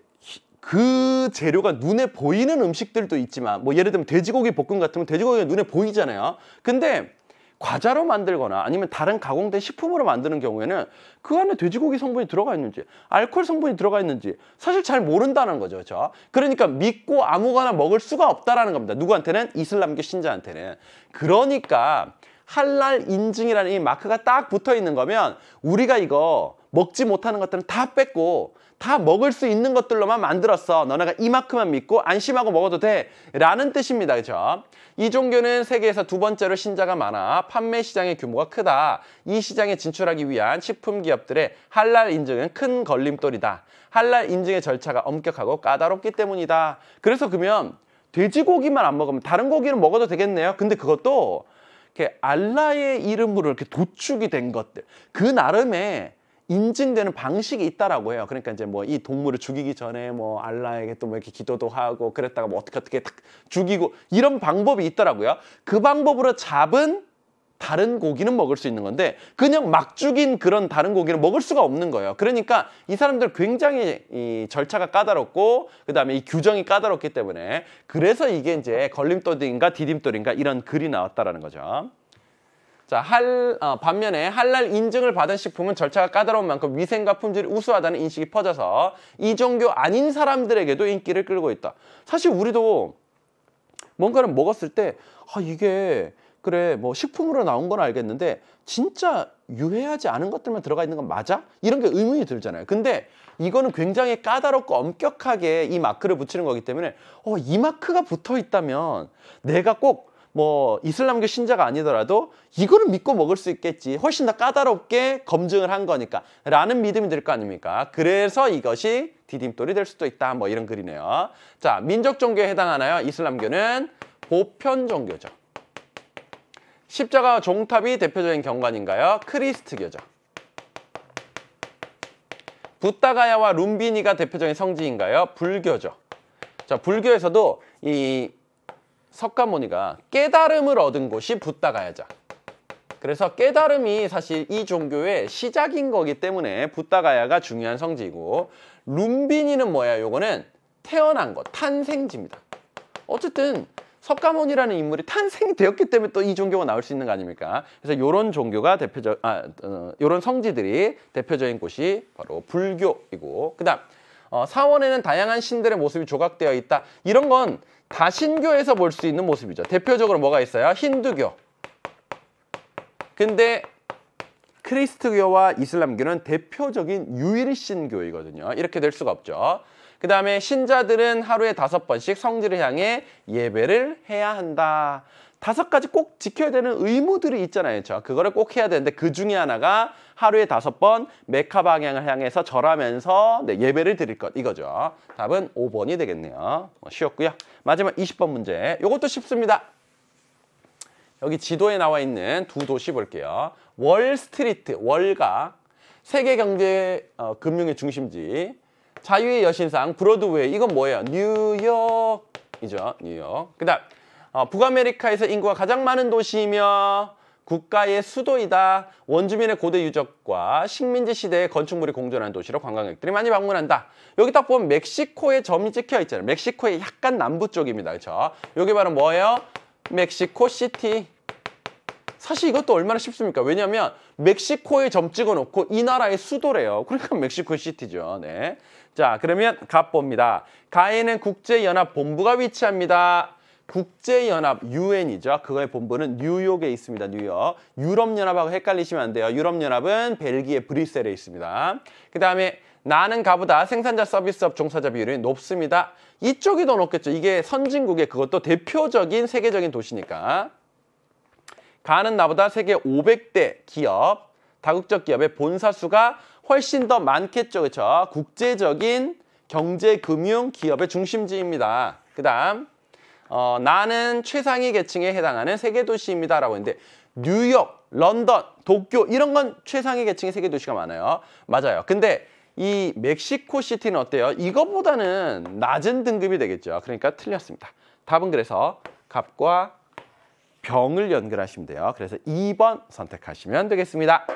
그 재료가 눈에 보이는 음식들도 있지만 뭐 예를 들면 돼지고기 볶음 같으면 돼지고기가 눈에 보이잖아요. 근데 과자로 만들거나 아니면 다른 가공된 식품으로 만드는 경우에는 그 안에 돼지고기 성분이 들어가 있는지 알코올 성분이 들어가 있는지 사실 잘 모른다는 거죠 그렇죠? 그러니까 믿고 아무거나 먹을 수가 없다라는 겁니다 누구한테는? 이슬람교 신자한테는 그러니까 할랄 인증이라는 이 마크가 딱 붙어 있는 거면 우리가 이거 먹지 못하는 것들은 다뺏고 다 먹을 수 있는 것들로만 만들었어. 너네가 이만큼만 믿고 안심하고 먹어도 돼. 라는 뜻입니다. 그죠이 종교는 세계에서 두 번째로 신자가 많아 판매 시장의 규모가 크다. 이 시장에 진출하기 위한 식품 기업들의 한랄 인증은 큰 걸림돌이다. 한랄 인증의 절차가 엄격하고 까다롭기 때문이다. 그래서 그러면 돼지고기만 안 먹으면 다른 고기는 먹어도 되겠네요. 근데 그것도 이렇게 알라의 이름으로 이렇게 도축이 된 것들 그 나름의 인증되는 방식이 있다라고 해요. 그러니까 이제 뭐 이 동물을 죽이기 전에 뭐 알라에게 또 뭐 이렇게 기도도 하고 그랬다가 뭐 어떻게 어떻게 탁 죽이고 이런 방법이 있더라고요. 그 방법으로 잡은 다른 고기는 먹을 수 있는 건데 그냥 막 죽인 그런 다른 고기는 먹을 수가 없는 거예요. 그러니까 이 사람들 굉장히 이 절차가 까다롭고 그다음에 이 규정이 까다롭기 때문에 그래서 이게 이제 걸림돌인가 디딤돌인가 이런 글이 나왔다라는 거죠. 자, 할, 어, 반면에 할랄 인증을 받은 식품은 절차가 까다로운 만큼 위생과 품질이 우수하다는 인식이 퍼져서 이 종교 아닌 사람들에게도 인기를 끌고 있다. 사실 우리도 뭔가를 먹었을 때 아, 이게 그래 뭐 식품으로 나온 건 알겠는데 진짜 유해하지 않은 것들만 들어가 있는 건 맞아? 이런 게 의문이 들잖아요. 근데 이거는 굉장히 까다롭고 엄격하게 이 마크를 붙이는 거기 때문에 어, 이 마크가 붙어 있다면 내가 꼭뭐 이슬람교 신자가 아니더라도 이거를 믿고 먹을 수 있겠지 훨씬 더 까다롭게 검증을 한 거니까 라는 믿음이 들 거 아닙니까 그래서 이것이 디딤돌이 될 수도 있다 뭐 이런 글이네요 자 민족 종교에 해당하나요 이슬람교는 보편 종교죠 십자가 종탑이 대표적인 경관인가요 크리스트교죠 부다가야와 룸비니가 대표적인 성지인가요 불교죠 자 불교에서도 이 석가모니가 깨달음을 얻은 곳이 붓다가야자. 그래서 깨달음이 사실 이 종교의 시작인 거기 때문에 붓다가야가 중요한 성지이고 룸비니는 뭐야? 요거는 태어난 것, 탄생지입니다. 어쨌든 석가모니라는 인물이 탄생이 되었기 때문에 또 이 종교가 나올 수 있는 거 아닙니까? 그래서 요런 종교가 대표적, 아, 어, 요런 어, 성지들이 대표적인 곳이 바로 불교이고, 그 다음, 어, 사원에는 다양한 신들의 모습이 조각되어 있다. 이런 건 다신교에서 볼 수 있는 모습이죠. 대표적으로 뭐가 있어요? 힌두교. 근데 크리스트교와 이슬람교는 대표적인 유일신교이거든요. 이렇게 될 수가 없죠. 그 다음에 신자들은 하루에 다섯 번씩 성지를 향해 예배를 해야 한다. 다섯 가지 꼭 지켜야 되는 의무들이 있잖아요. 그렇죠? 그거를 꼭 해야 되는데 그 중에 하나가 하루에 다섯 번 메카 방향을 향해서 절하면서 네, 예배를 드릴 것 이거죠. 답은 5번이 되겠네요. 어, 쉬웠고요. 마지막 20번 문제. 이것도 쉽습니다. 여기 지도에 나와 있는 두 도시 볼게요. 월스트리트, 월가, 세계 경제 어, 금융의 중심지, 자유의 여신상, 브로드웨이. 이건 뭐예요? 뉴욕이죠, 뉴욕. 그다음 어, 북아메리카에서 인구가 가장 많은 도시이며 국가의 수도이다. 원주민의 고대 유적과 식민지 시대의 건축물이 공존하는 도시로 관광객들이 많이 방문한다. 여기 딱 보면 멕시코의 점이 찍혀 있잖아요. 멕시코의 약간 남부 쪽입니다. 그렇죠? 여기 바로 뭐예요? 멕시코 시티. 사실 이것도 얼마나 쉽습니까? 왜냐하면 멕시코에점 찍어놓고 이 나라의 수도래요. 그러니까 멕시코 시티죠. 네. 자, 그러면 가 봅니다. 가에는 국제연합본부가 위치합니다. 국제연합 UN이죠. 그거의 본부는 뉴욕에 있습니다. 뉴욕. 유럽연합하고 헷갈리시면 안 돼요. 유럽연합은 벨기에 브뤼셀에 있습니다. 그 다음에 나는 가보다 생산자 서비스업 종사자 비율이 높습니다. 이쪽이 더 높겠죠. 이게 선진국의 그것도 대표적인 세계적인 도시니까. 가는 나보다 세계 500대 기업, 다국적 기업의 본사 수가 훨씬 더 많겠죠. 그렇죠? 국제적인 경제 금융 기업의 중심지입니다. 그 다음 어, 나는 최상위 계층에 해당하는 세계 도시입니다 라고 했는데 뉴욕, 런던, 도쿄 이런 건 최상위 계층의 세계 도시가 많아요. 맞아요. 근데 이 멕시코 시티는 어때요? 이거보다는 낮은 등급이 되겠죠. 그러니까 틀렸습니다. 답은 그래서 갑과 병을 연결하시면 돼요. 그래서 2번 선택하시면 되겠습니다.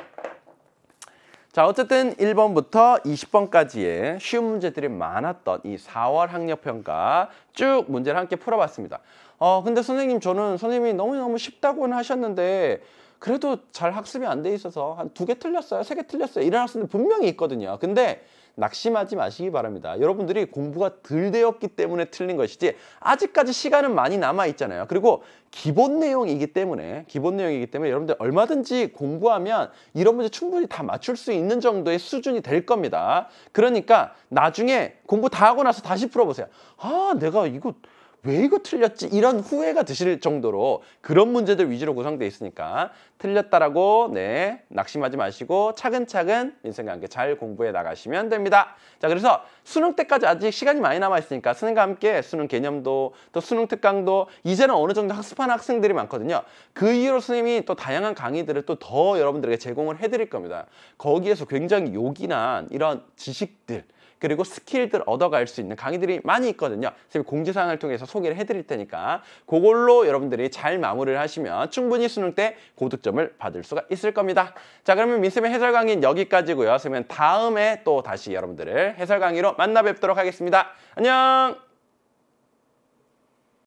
자 어쨌든 1번부터 20번까지의 쉬운 문제들이 많았던 이 4월 학력평가 쭉 문제를 함께 풀어봤습니다. 어 근데 선생님 저는 선생님이 너무너무 쉽다고는 하셨는데 그래도 잘 학습이 안 돼 있어서 한 두 개 틀렸어요, 세 개 틀렸어요 이런 학생들 분명히 있거든요. 근데 낙심하지 마시기 바랍니다. 여러분들이 공부가 덜 되었기 때문에 틀린 것이지 아직까지 시간은 많이 남아 있잖아요. 그리고 기본 내용이기 때문에 기본 내용이기 때문에 여러분들 얼마든지 공부하면 이런 문제 충분히 다 맞출 수 있는 정도의 수준이 될 겁니다. 그러니까 나중에 공부 다 하고 나서 다시 풀어보세요. 아, 내가 이거 왜 이거 틀렸지? 이런 후회가 드실 정도로 그런 문제들 위주로 구성돼 있으니까 틀렸다라고 네 낙심하지 마시고 차근차근 인생과 함께 잘 공부해 나가시면 됩니다. 자 그래서 수능 때까지 아직 시간이 많이 남아 있으니까 수능과 함께 수능 개념도 또 수능 특강도 이제는 어느 정도 학습하는 학생들이 많거든요. 그 이후로 선생님이 또 다양한 강의들을 또 더 여러분들에게 제공을 해드릴 겁니다. 거기에서 굉장히 요긴한 이런 지식들 그리고 스킬들 얻어갈 수 있는 강의들이 많이 있거든요. 선생 공지사항을 통해서 소개를 해드릴 테니까 그걸로 여러분들이 잘 마무리를 하시면 충분히 수능 때 고득점을 받을 수가 있을 겁니다. 자 그러면 민쌤의 해설 강의는 여기까지고요. 선생님 다음에 또 다시 여러분들을 해설 강의로 만나 뵙도록 하겠습니다. 안녕!